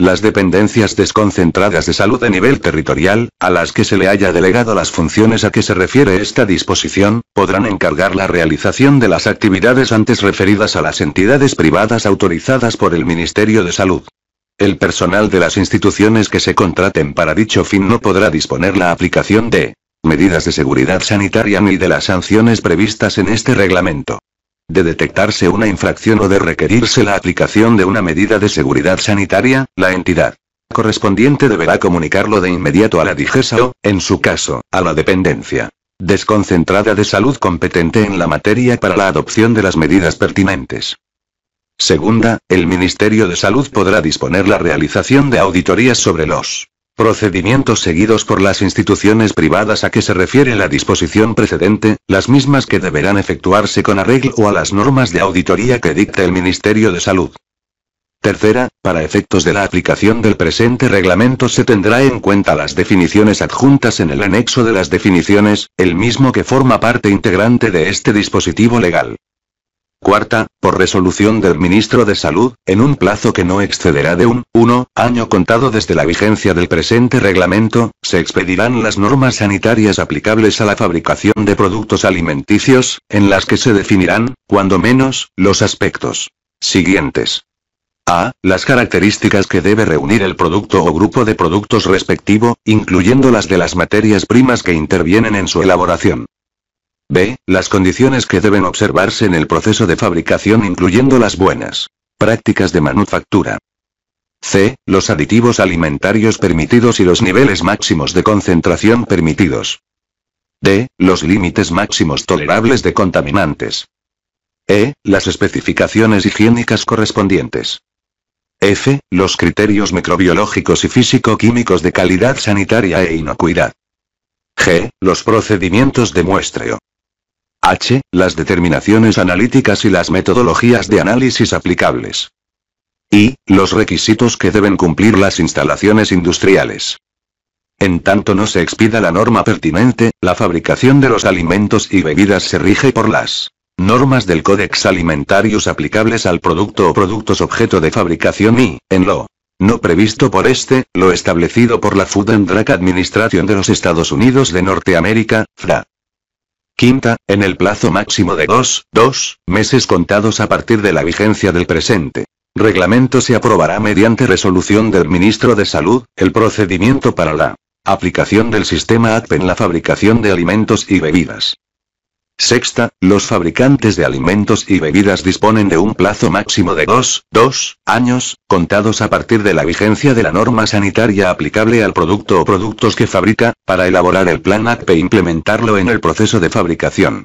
Las dependencias desconcentradas de salud a nivel territorial, a las que se le haya delegado las funciones a que se refiere esta disposición, podrán encargar la realización de las actividades antes referidas a las entidades privadas autorizadas por el Ministerio de Salud. El personal de las instituciones que se contraten para dicho fin no podrá disponer la aplicación de medidas de seguridad sanitaria ni de las sanciones previstas en este reglamento. De detectarse una infracción o de requerirse la aplicación de una medida de seguridad sanitaria, la entidad correspondiente deberá comunicarlo de inmediato a la digesa o, en su caso, a la dependencia desconcentrada de salud competente en la materia para la adopción de las medidas pertinentes. Segunda, el Ministerio de Salud podrá disponer la realización de auditorías sobre los Procedimientos seguidos por las instituciones privadas a que se refiere la disposición precedente, las mismas que deberán efectuarse con arreglo a las normas de auditoría que dicta el Ministerio de Salud. Tercera, para efectos de la aplicación del presente reglamento se tendrá en cuenta las definiciones adjuntas en el anexo de las definiciones, el mismo que forma parte integrante de este dispositivo legal. Cuarta, por resolución del ministro de Salud, en un plazo que no excederá de un 1 año contado desde la vigencia del presente reglamento, se expedirán las normas sanitarias aplicables a la fabricación de productos alimenticios, en las que se definirán, cuando menos, los aspectos siguientes. A. Las características que debe reunir el producto o grupo de productos respectivo, incluyendo las de las materias primas que intervienen en su elaboración. B. Las condiciones que deben observarse en el proceso de fabricación incluyendo las buenas prácticas de manufactura. C. Los aditivos alimentarios permitidos y los niveles máximos de concentración permitidos. D. Los límites máximos tolerables de contaminantes. E. Las especificaciones higiénicas correspondientes. F. Los criterios microbiológicos y físico-químicos de calidad sanitaria e inocuidad. G. Los procedimientos de muestreo. H. Las determinaciones analíticas y las metodologías de análisis aplicables. Y. Los requisitos que deben cumplir las instalaciones industriales. En tanto no se expida la norma pertinente, la fabricación de los alimentos y bebidas se rige por las normas del Codex Alimentarius aplicables al producto o productos objeto de fabricación y, en lo no previsto por este, lo establecido por la Food and Drug Administration de los Estados Unidos de Norteamérica, FRA. Quinta, en el plazo máximo de dos, dos meses contados a partir de la vigencia del presente. Reglamento se aprobará mediante resolución del Ministro de Salud, el procedimiento para la aplicación del sistema ATP en la fabricación de alimentos y bebidas. Sexta, los fabricantes de alimentos y bebidas disponen de un plazo máximo de 2, 2 años, contados a partir de la vigencia de la norma sanitaria aplicable al producto o productos que fabrica, para elaborar el plan ACPE e implementarlo en el proceso de fabricación.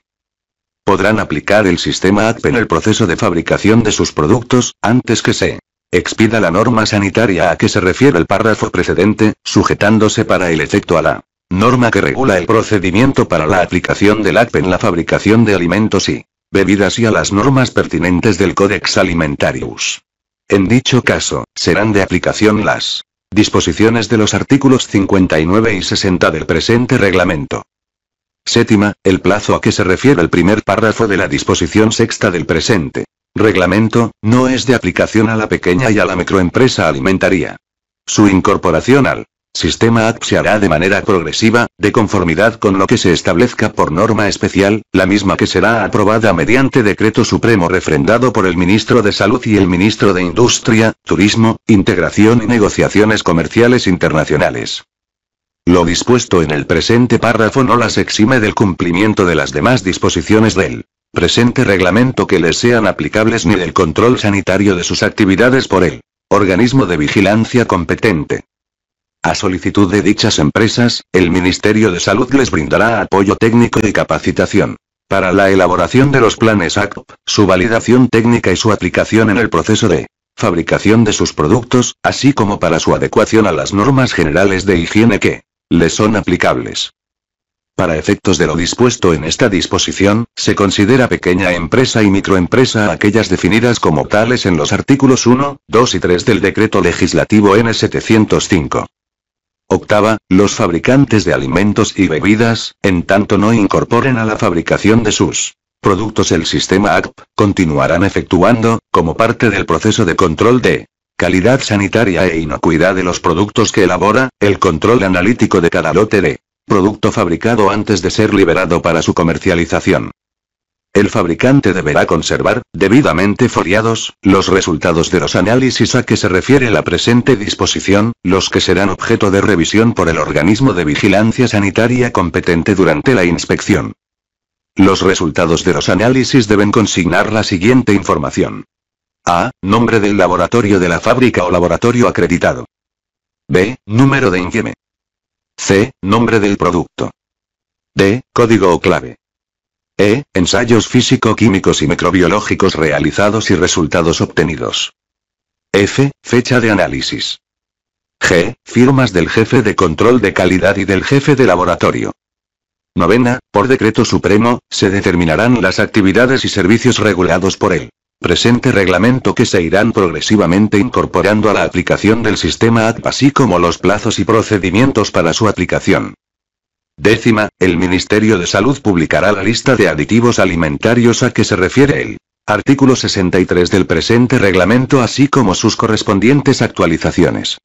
Podrán aplicar el sistema ACPE en el proceso de fabricación de sus productos, antes que se expida la norma sanitaria a que se refiere el párrafo precedente, sujetándose para el efecto a la Norma que regula el procedimiento para la aplicación del ACP en la fabricación de alimentos y bebidas y a las normas pertinentes del Codex Alimentarius. En dicho caso, serán de aplicación las disposiciones de los artículos 59 y 60 del presente reglamento. Séptima, el plazo a que se refiere el primer párrafo de la disposición sexta del presente reglamento, no es de aplicación a la pequeña y a la microempresa alimentaria. Su incorporación al sistema Act se hará de manera progresiva, de conformidad con lo que se establezca por norma especial, la misma que será aprobada mediante decreto supremo refrendado por el ministro de Salud y el ministro de Industria, Turismo, Integración y Negociaciones Comerciales Internacionales. Lo dispuesto en el presente párrafo no las exime del cumplimiento de las demás disposiciones del presente reglamento que les sean aplicables ni del control sanitario de sus actividades por el organismo de vigilancia competente. A solicitud de dichas empresas, el Ministerio de Salud les brindará apoyo técnico y capacitación. Para la elaboración de los planes ACT, su validación técnica y su aplicación en el proceso de fabricación de sus productos, así como para su adecuación a las normas generales de higiene que les son aplicables. Para efectos de lo dispuesto en esta disposición, se considera pequeña empresa y microempresa aquellas definidas como tales en los artículos 1, 2 y 3 del Decreto Legislativo N705. Octava, los fabricantes de alimentos y bebidas, en tanto no incorporen a la fabricación de sus productos el sistema ACP, continuarán efectuando, como parte del proceso de control de calidad sanitaria e inocuidad de los productos que elabora, el control analítico de cada lote de producto fabricado antes de ser liberado para su comercialización. El fabricante deberá conservar, debidamente foliados, los resultados de los análisis a que se refiere la presente disposición, los que serán objeto de revisión por el organismo de vigilancia sanitaria competente durante la inspección. Los resultados de los análisis deben consignar la siguiente información. A. Nombre del laboratorio de la fábrica o laboratorio acreditado. B. Número de ingieme. C. Nombre del producto. D. Código o clave. E. Ensayos físico-químicos y microbiológicos realizados y resultados obtenidos. F. Fecha de análisis. G. Firmas del jefe de control de calidad y del jefe de laboratorio. Novena, por decreto supremo, se determinarán las actividades y servicios regulados por el presente reglamento que se irán progresivamente incorporando a la aplicación del sistema ATP así como los plazos y procedimientos para su aplicación. Décima, el Ministerio de Salud publicará la lista de aditivos alimentarios a que se refiere el artículo 63 del presente reglamento así como sus correspondientes actualizaciones.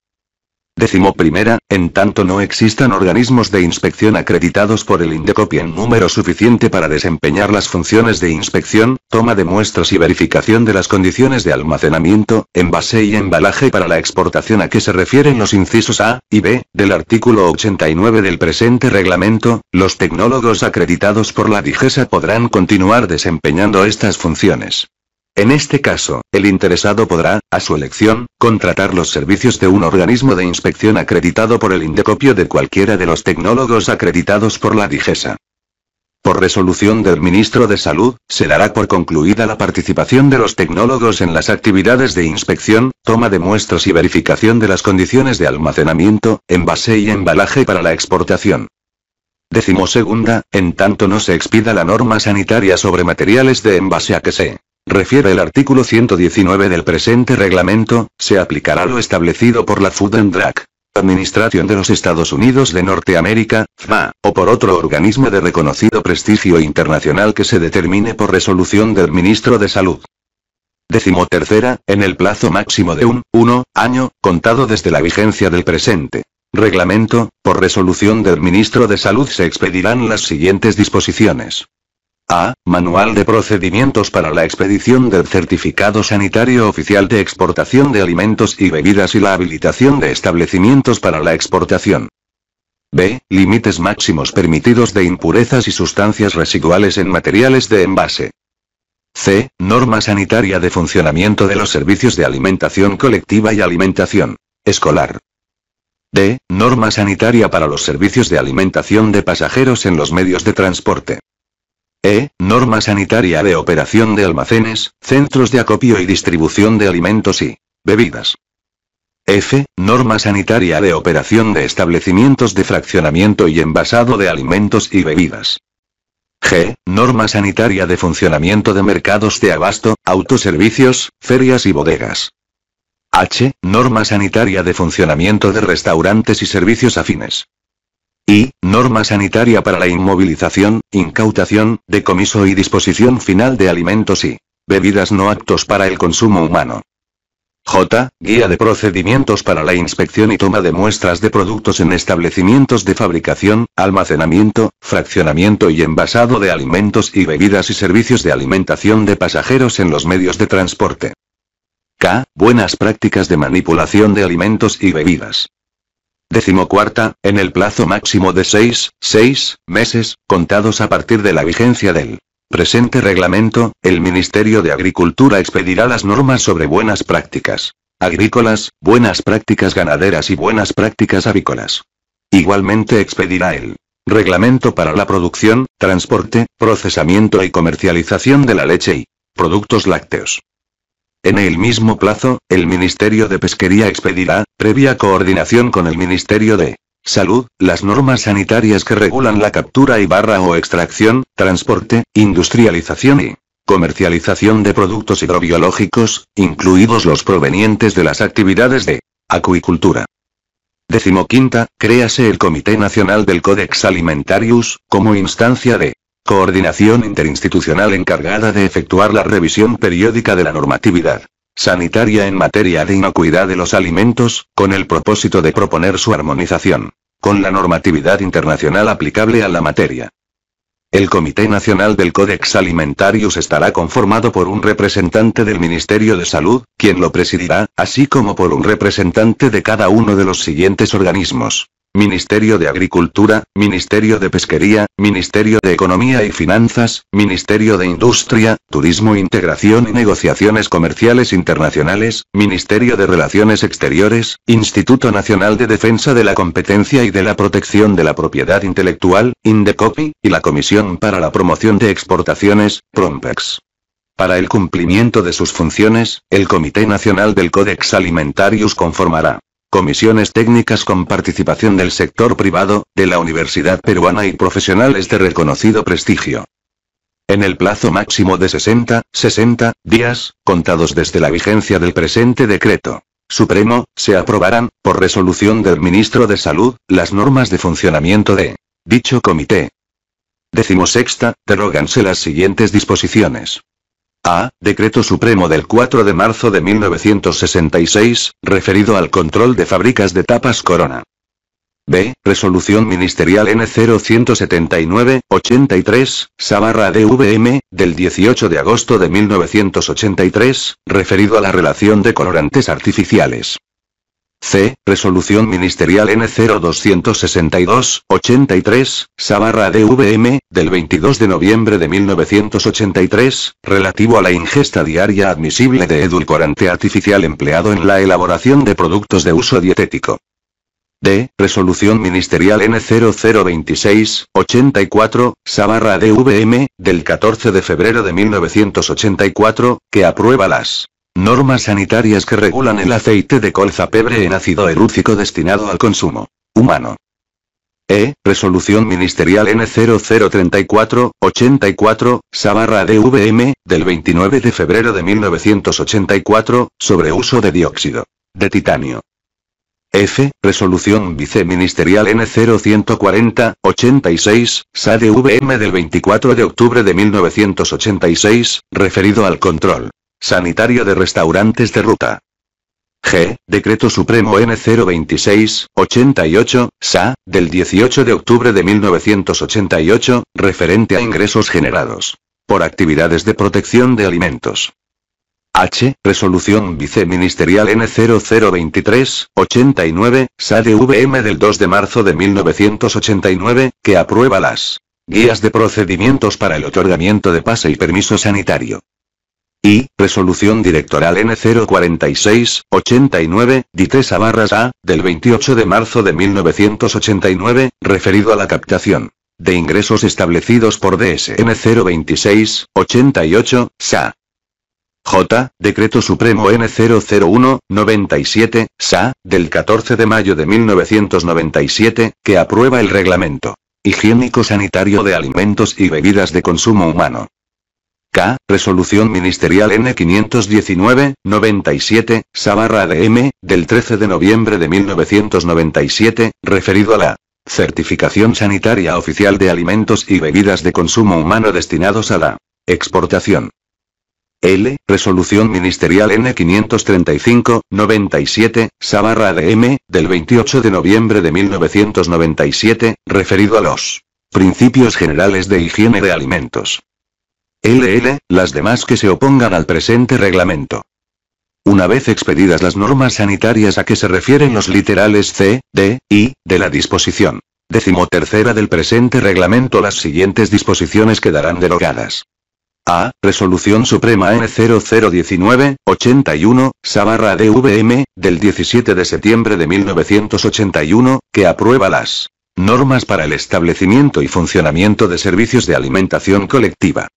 Primera, en tanto no existan organismos de inspección acreditados por el INDECOPI en número suficiente para desempeñar las funciones de inspección, toma de muestras y verificación de las condiciones de almacenamiento, envase y embalaje para la exportación a que se refieren los incisos A y B del artículo 89 del presente reglamento, los tecnólogos acreditados por la DIGESA podrán continuar desempeñando estas funciones. En este caso, el interesado podrá, a su elección, contratar los servicios de un organismo de inspección acreditado por el Indecopio de cualquiera de los tecnólogos acreditados por la Digesa. Por resolución del ministro de Salud, se dará por concluida la participación de los tecnólogos en las actividades de inspección, toma de muestras y verificación de las condiciones de almacenamiento, envase y embalaje para la exportación. Decimosegunda, segunda, en tanto no se expida la norma sanitaria sobre materiales de envase a que se refiere el artículo 119 del presente reglamento, se aplicará lo establecido por la Food and Drug Administración de los Estados Unidos de Norteamérica, FMA, o por otro organismo de reconocido prestigio internacional que se determine por resolución del ministro de Salud. Décimo tercera, en el plazo máximo de un, 1, año, contado desde la vigencia del presente. Reglamento, por resolución del ministro de Salud se expedirán las siguientes disposiciones. A. Manual de procedimientos para la expedición del certificado sanitario oficial de exportación de alimentos y bebidas y la habilitación de establecimientos para la exportación. B. Límites máximos permitidos de impurezas y sustancias residuales en materiales de envase. C. Norma sanitaria de funcionamiento de los servicios de alimentación colectiva y alimentación escolar. D. Norma sanitaria para los servicios de alimentación de pasajeros en los medios de transporte. E. Norma sanitaria de operación de almacenes, centros de acopio y distribución de alimentos y bebidas. F. Norma sanitaria de operación de establecimientos de fraccionamiento y envasado de alimentos y bebidas. G. Norma sanitaria de funcionamiento de mercados de abasto, autoservicios, ferias y bodegas. H. Norma sanitaria de funcionamiento de restaurantes y servicios afines y, norma sanitaria para la inmovilización, incautación, decomiso y disposición final de alimentos y bebidas no aptos para el consumo humano. J. Guía de procedimientos para la inspección y toma de muestras de productos en establecimientos de fabricación, almacenamiento, fraccionamiento y envasado de alimentos y bebidas y servicios de alimentación de pasajeros en los medios de transporte. K. Buenas prácticas de manipulación de alimentos y bebidas. Decimocuarta, en el plazo máximo de seis, seis meses, contados a partir de la vigencia del presente reglamento, el Ministerio de Agricultura expedirá las normas sobre buenas prácticas agrícolas, buenas prácticas ganaderas y buenas prácticas avícolas. Igualmente expedirá el Reglamento para la producción, transporte, procesamiento y comercialización de la leche y productos lácteos. En el mismo plazo, el Ministerio de Pesquería expedirá, previa coordinación con el Ministerio de Salud, las normas sanitarias que regulan la captura y barra o extracción, transporte, industrialización y comercialización de productos hidrobiológicos, incluidos los provenientes de las actividades de acuicultura. Decimoquinta, créase el Comité Nacional del Codex Alimentarius, como instancia de Coordinación Interinstitucional encargada de efectuar la revisión periódica de la normatividad sanitaria en materia de inocuidad de los alimentos, con el propósito de proponer su armonización con la normatividad internacional aplicable a la materia. El Comité Nacional del Codex Alimentarius estará conformado por un representante del Ministerio de Salud, quien lo presidirá, así como por un representante de cada uno de los siguientes organismos. Ministerio de Agricultura, Ministerio de Pesquería, Ministerio de Economía y Finanzas, Ministerio de Industria, Turismo, Integración y Negociaciones Comerciales Internacionales, Ministerio de Relaciones Exteriores, Instituto Nacional de Defensa de la Competencia y de la Protección de la Propiedad Intelectual, Indecopi, y la Comisión para la Promoción de Exportaciones, Prompex. Para el cumplimiento de sus funciones, el Comité Nacional del Codex Alimentarius conformará comisiones técnicas con participación del sector privado, de la Universidad Peruana y profesionales de reconocido prestigio. En el plazo máximo de 60, 60 días, contados desde la vigencia del presente decreto supremo, se aprobarán, por resolución del ministro de Salud, las normas de funcionamiento de dicho comité. Décimo sexta, deróganse las siguientes disposiciones. A. Decreto Supremo del 4 de marzo de 1966, referido al control de fábricas de tapas Corona. B. Resolución Ministerial N0179-83, Sabarra DVM, del 18 de agosto de 1983, referido a la relación de colorantes artificiales. C. Resolución Ministerial N0262-83, Sabarra DVM, del 22 de noviembre de 1983, relativo a la ingesta diaria admisible de edulcorante artificial empleado en la elaboración de productos de uso dietético. D. Resolución Ministerial N0026-84, Sabarra DVM, del 14 de febrero de 1984, que aprueba las Normas sanitarias que regulan el aceite de colza pebre en ácido erúcico destinado al consumo humano. E. Resolución Ministerial N0034, 84, Sabarra DVM, del 29 de febrero de 1984, sobre uso de dióxido de titanio. F. Resolución Viceministerial N0140, 86, SADVM del 24 de octubre de 1986, referido al control Sanitario de restaurantes de ruta. G. Decreto Supremo N026, 88, SA, del 18 de octubre de 1988, referente a ingresos generados por actividades de protección de alimentos. H. Resolución Viceministerial N0023, 89, vm del 2 de marzo de 1989, que aprueba las guías de procedimientos para el otorgamiento de pase y permiso sanitario y, resolución directoral N046, 89, ditesa barras A, del 28 de marzo de 1989, referido a la captación de ingresos establecidos por DSN 026, 88, SA. J. Decreto Supremo N001-97, SA, del 14 de mayo de 1997, que aprueba el Reglamento Higiénico-Sanitario de Alimentos y Bebidas de Consumo Humano. K, Resolución Ministerial N519-97, Sabarra DM, del 13 de noviembre de 1997, referido a la Certificación Sanitaria Oficial de Alimentos y Bebidas de Consumo Humano destinados a la exportación. L. Resolución Ministerial N535-97, Sabarra DM, del 28 de noviembre de 1997, referido a los Principios Generales de Higiene de Alimentos. LL, las demás que se opongan al presente reglamento. Una vez expedidas las normas sanitarias a que se refieren los literales C, D, y, de la disposición decimotercera del presente reglamento las siguientes disposiciones quedarán derogadas. A. Resolución Suprema N0019-81, Sabarra DVM, del 17 de septiembre de 1981, que aprueba las normas para el establecimiento y funcionamiento de servicios de alimentación colectiva.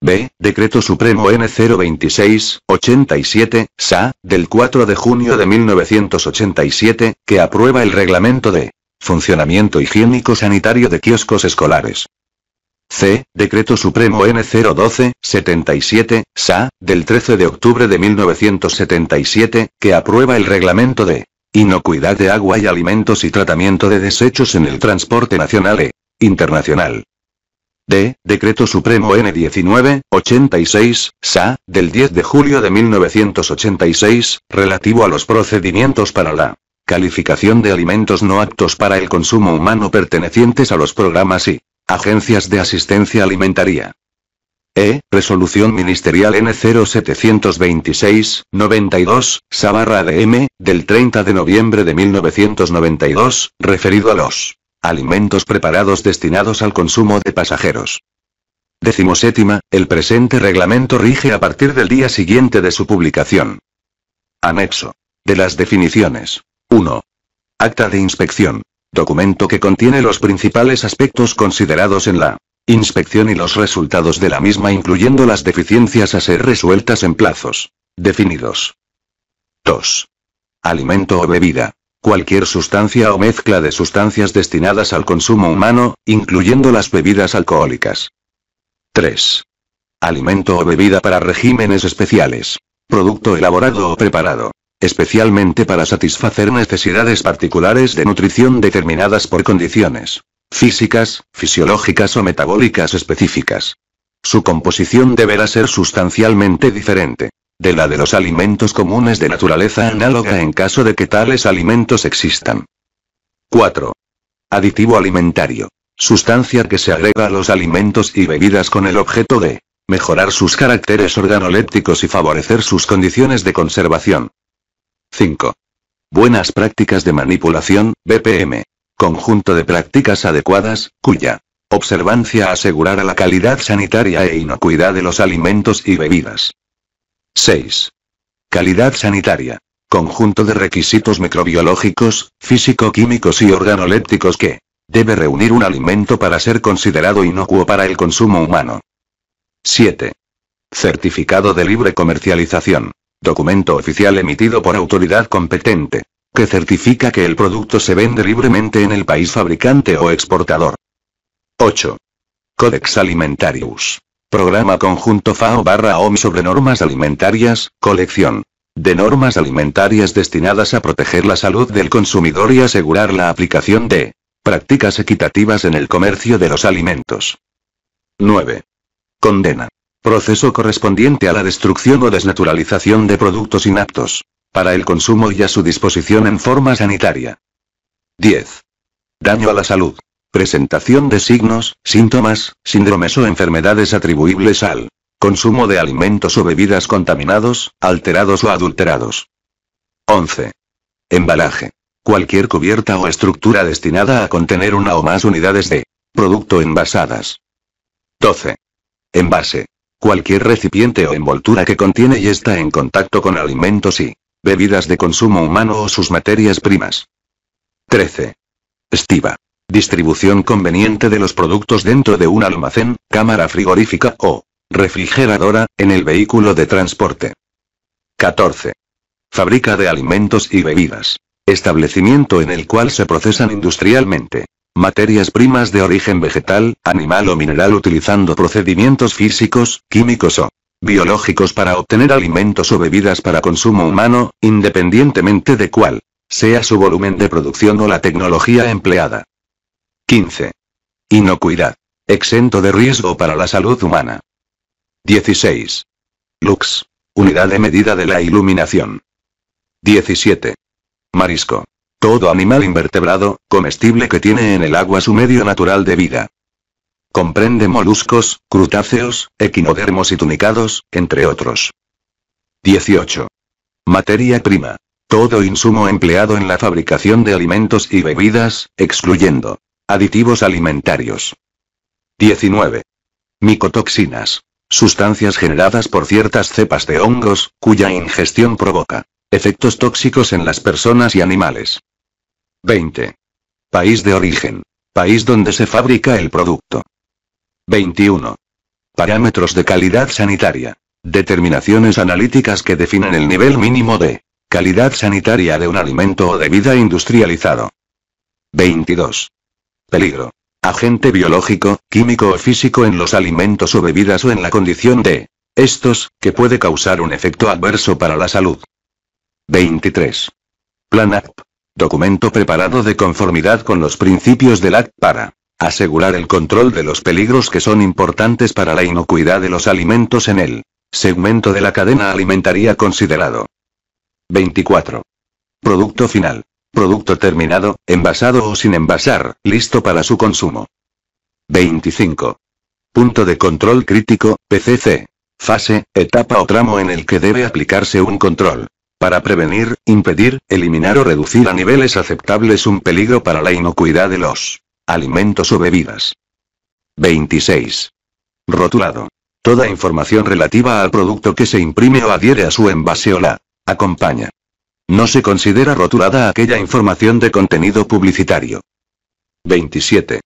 B. Decreto Supremo N026, 87, SA, del 4 de junio de 1987, que aprueba el reglamento de funcionamiento higiénico sanitario de kioscos escolares. C. Decreto Supremo N012, 77, SA, del 13 de octubre de 1977, que aprueba el reglamento de inocuidad de agua y alimentos y tratamiento de desechos en el transporte nacional e internacional. D. Decreto Supremo N19, 86, SA, del 10 de julio de 1986, relativo a los procedimientos para la calificación de alimentos no aptos para el consumo humano pertenecientes a los programas y agencias de asistencia alimentaria. E. Resolución Ministerial N0726-92, S.A. DM, del 30 de noviembre de 1992, referido a los Alimentos preparados destinados al consumo de pasajeros. Decimoséptima, el presente reglamento rige a partir del día siguiente de su publicación. Anexo. De las definiciones. 1. Acta de inspección. Documento que contiene los principales aspectos considerados en la inspección y los resultados de la misma incluyendo las deficiencias a ser resueltas en plazos definidos. 2. Alimento o bebida. Cualquier sustancia o mezcla de sustancias destinadas al consumo humano, incluyendo las bebidas alcohólicas. 3. Alimento o bebida para regímenes especiales. Producto elaborado o preparado. Especialmente para satisfacer necesidades particulares de nutrición determinadas por condiciones físicas, fisiológicas o metabólicas específicas. Su composición deberá ser sustancialmente diferente de la de los alimentos comunes de naturaleza análoga en caso de que tales alimentos existan. 4. Aditivo alimentario. Sustancia que se agrega a los alimentos y bebidas con el objeto de mejorar sus caracteres organolépticos y favorecer sus condiciones de conservación. 5. Buenas prácticas de manipulación, BPM. Conjunto de prácticas adecuadas, cuya observancia asegurará la calidad sanitaria e inocuidad de los alimentos y bebidas. 6. Calidad sanitaria. Conjunto de requisitos microbiológicos, físico-químicos y organolépticos que debe reunir un alimento para ser considerado inocuo para el consumo humano. 7. Certificado de libre comercialización. Documento oficial emitido por autoridad competente, que certifica que el producto se vende libremente en el país fabricante o exportador. 8. Codex Alimentarius. Programa conjunto FAO barra OM sobre normas alimentarias, colección de normas alimentarias destinadas a proteger la salud del consumidor y asegurar la aplicación de prácticas equitativas en el comercio de los alimentos. 9. Condena. Proceso correspondiente a la destrucción o desnaturalización de productos inaptos para el consumo y a su disposición en forma sanitaria. 10. Daño a la salud. Presentación de signos, síntomas, síndromes o enfermedades atribuibles al consumo de alimentos o bebidas contaminados, alterados o adulterados. 11. Embalaje. Cualquier cubierta o estructura destinada a contener una o más unidades de producto envasadas. 12. Envase. Cualquier recipiente o envoltura que contiene y está en contacto con alimentos y bebidas de consumo humano o sus materias primas. 13. Estiva distribución conveniente de los productos dentro de un almacén, cámara frigorífica o refrigeradora, en el vehículo de transporte. 14. Fábrica de alimentos y bebidas. Establecimiento en el cual se procesan industrialmente materias primas de origen vegetal, animal o mineral utilizando procedimientos físicos, químicos o biológicos para obtener alimentos o bebidas para consumo humano, independientemente de cuál sea su volumen de producción o la tecnología empleada. 15. Inocuidad. Exento de riesgo para la salud humana. 16. Lux. Unidad de medida de la iluminación. 17. Marisco. Todo animal invertebrado, comestible que tiene en el agua su medio natural de vida. Comprende moluscos, crutáceos, equinodermos y tunicados, entre otros. 18. Materia prima. Todo insumo empleado en la fabricación de alimentos y bebidas, excluyendo Aditivos alimentarios. 19. Micotoxinas. Sustancias generadas por ciertas cepas de hongos, cuya ingestión provoca efectos tóxicos en las personas y animales. 20. País de origen. País donde se fabrica el producto. 21. Parámetros de calidad sanitaria. Determinaciones analíticas que definen el nivel mínimo de calidad sanitaria de un alimento o de vida industrializado. 22. Peligro. Agente biológico, químico o físico en los alimentos o bebidas o en la condición de estos, que puede causar un efecto adverso para la salud. 23. Plan ACT. Documento preparado de conformidad con los principios del ACT para asegurar el control de los peligros que son importantes para la inocuidad de los alimentos en el segmento de la cadena alimentaria considerado. 24. Producto final. Producto terminado, envasado o sin envasar, listo para su consumo. 25. Punto de control crítico, PCC. Fase, etapa o tramo en el que debe aplicarse un control. Para prevenir, impedir, eliminar o reducir a niveles aceptables un peligro para la inocuidad de los alimentos o bebidas. 26. Rotulado. Toda información relativa al producto que se imprime o adhiere a su envase o la acompaña. No se considera rotulada aquella información de contenido publicitario. 27.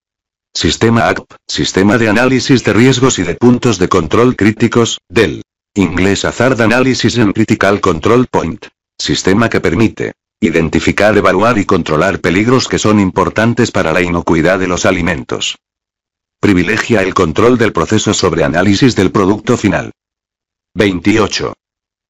Sistema ACP, Sistema de Análisis de Riesgos y de Puntos de Control Críticos, del inglés Hazard Analysis and Critical Control Point. Sistema que permite identificar, evaluar y controlar peligros que son importantes para la inocuidad de los alimentos. Privilegia el control del proceso sobre análisis del producto final. 28.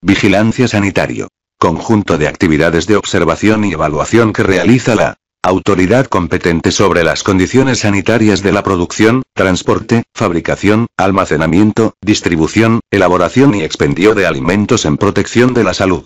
Vigilancia sanitario. Conjunto de actividades de observación y evaluación que realiza la autoridad competente sobre las condiciones sanitarias de la producción, transporte, fabricación, almacenamiento, distribución, elaboración y expendio de alimentos en protección de la salud.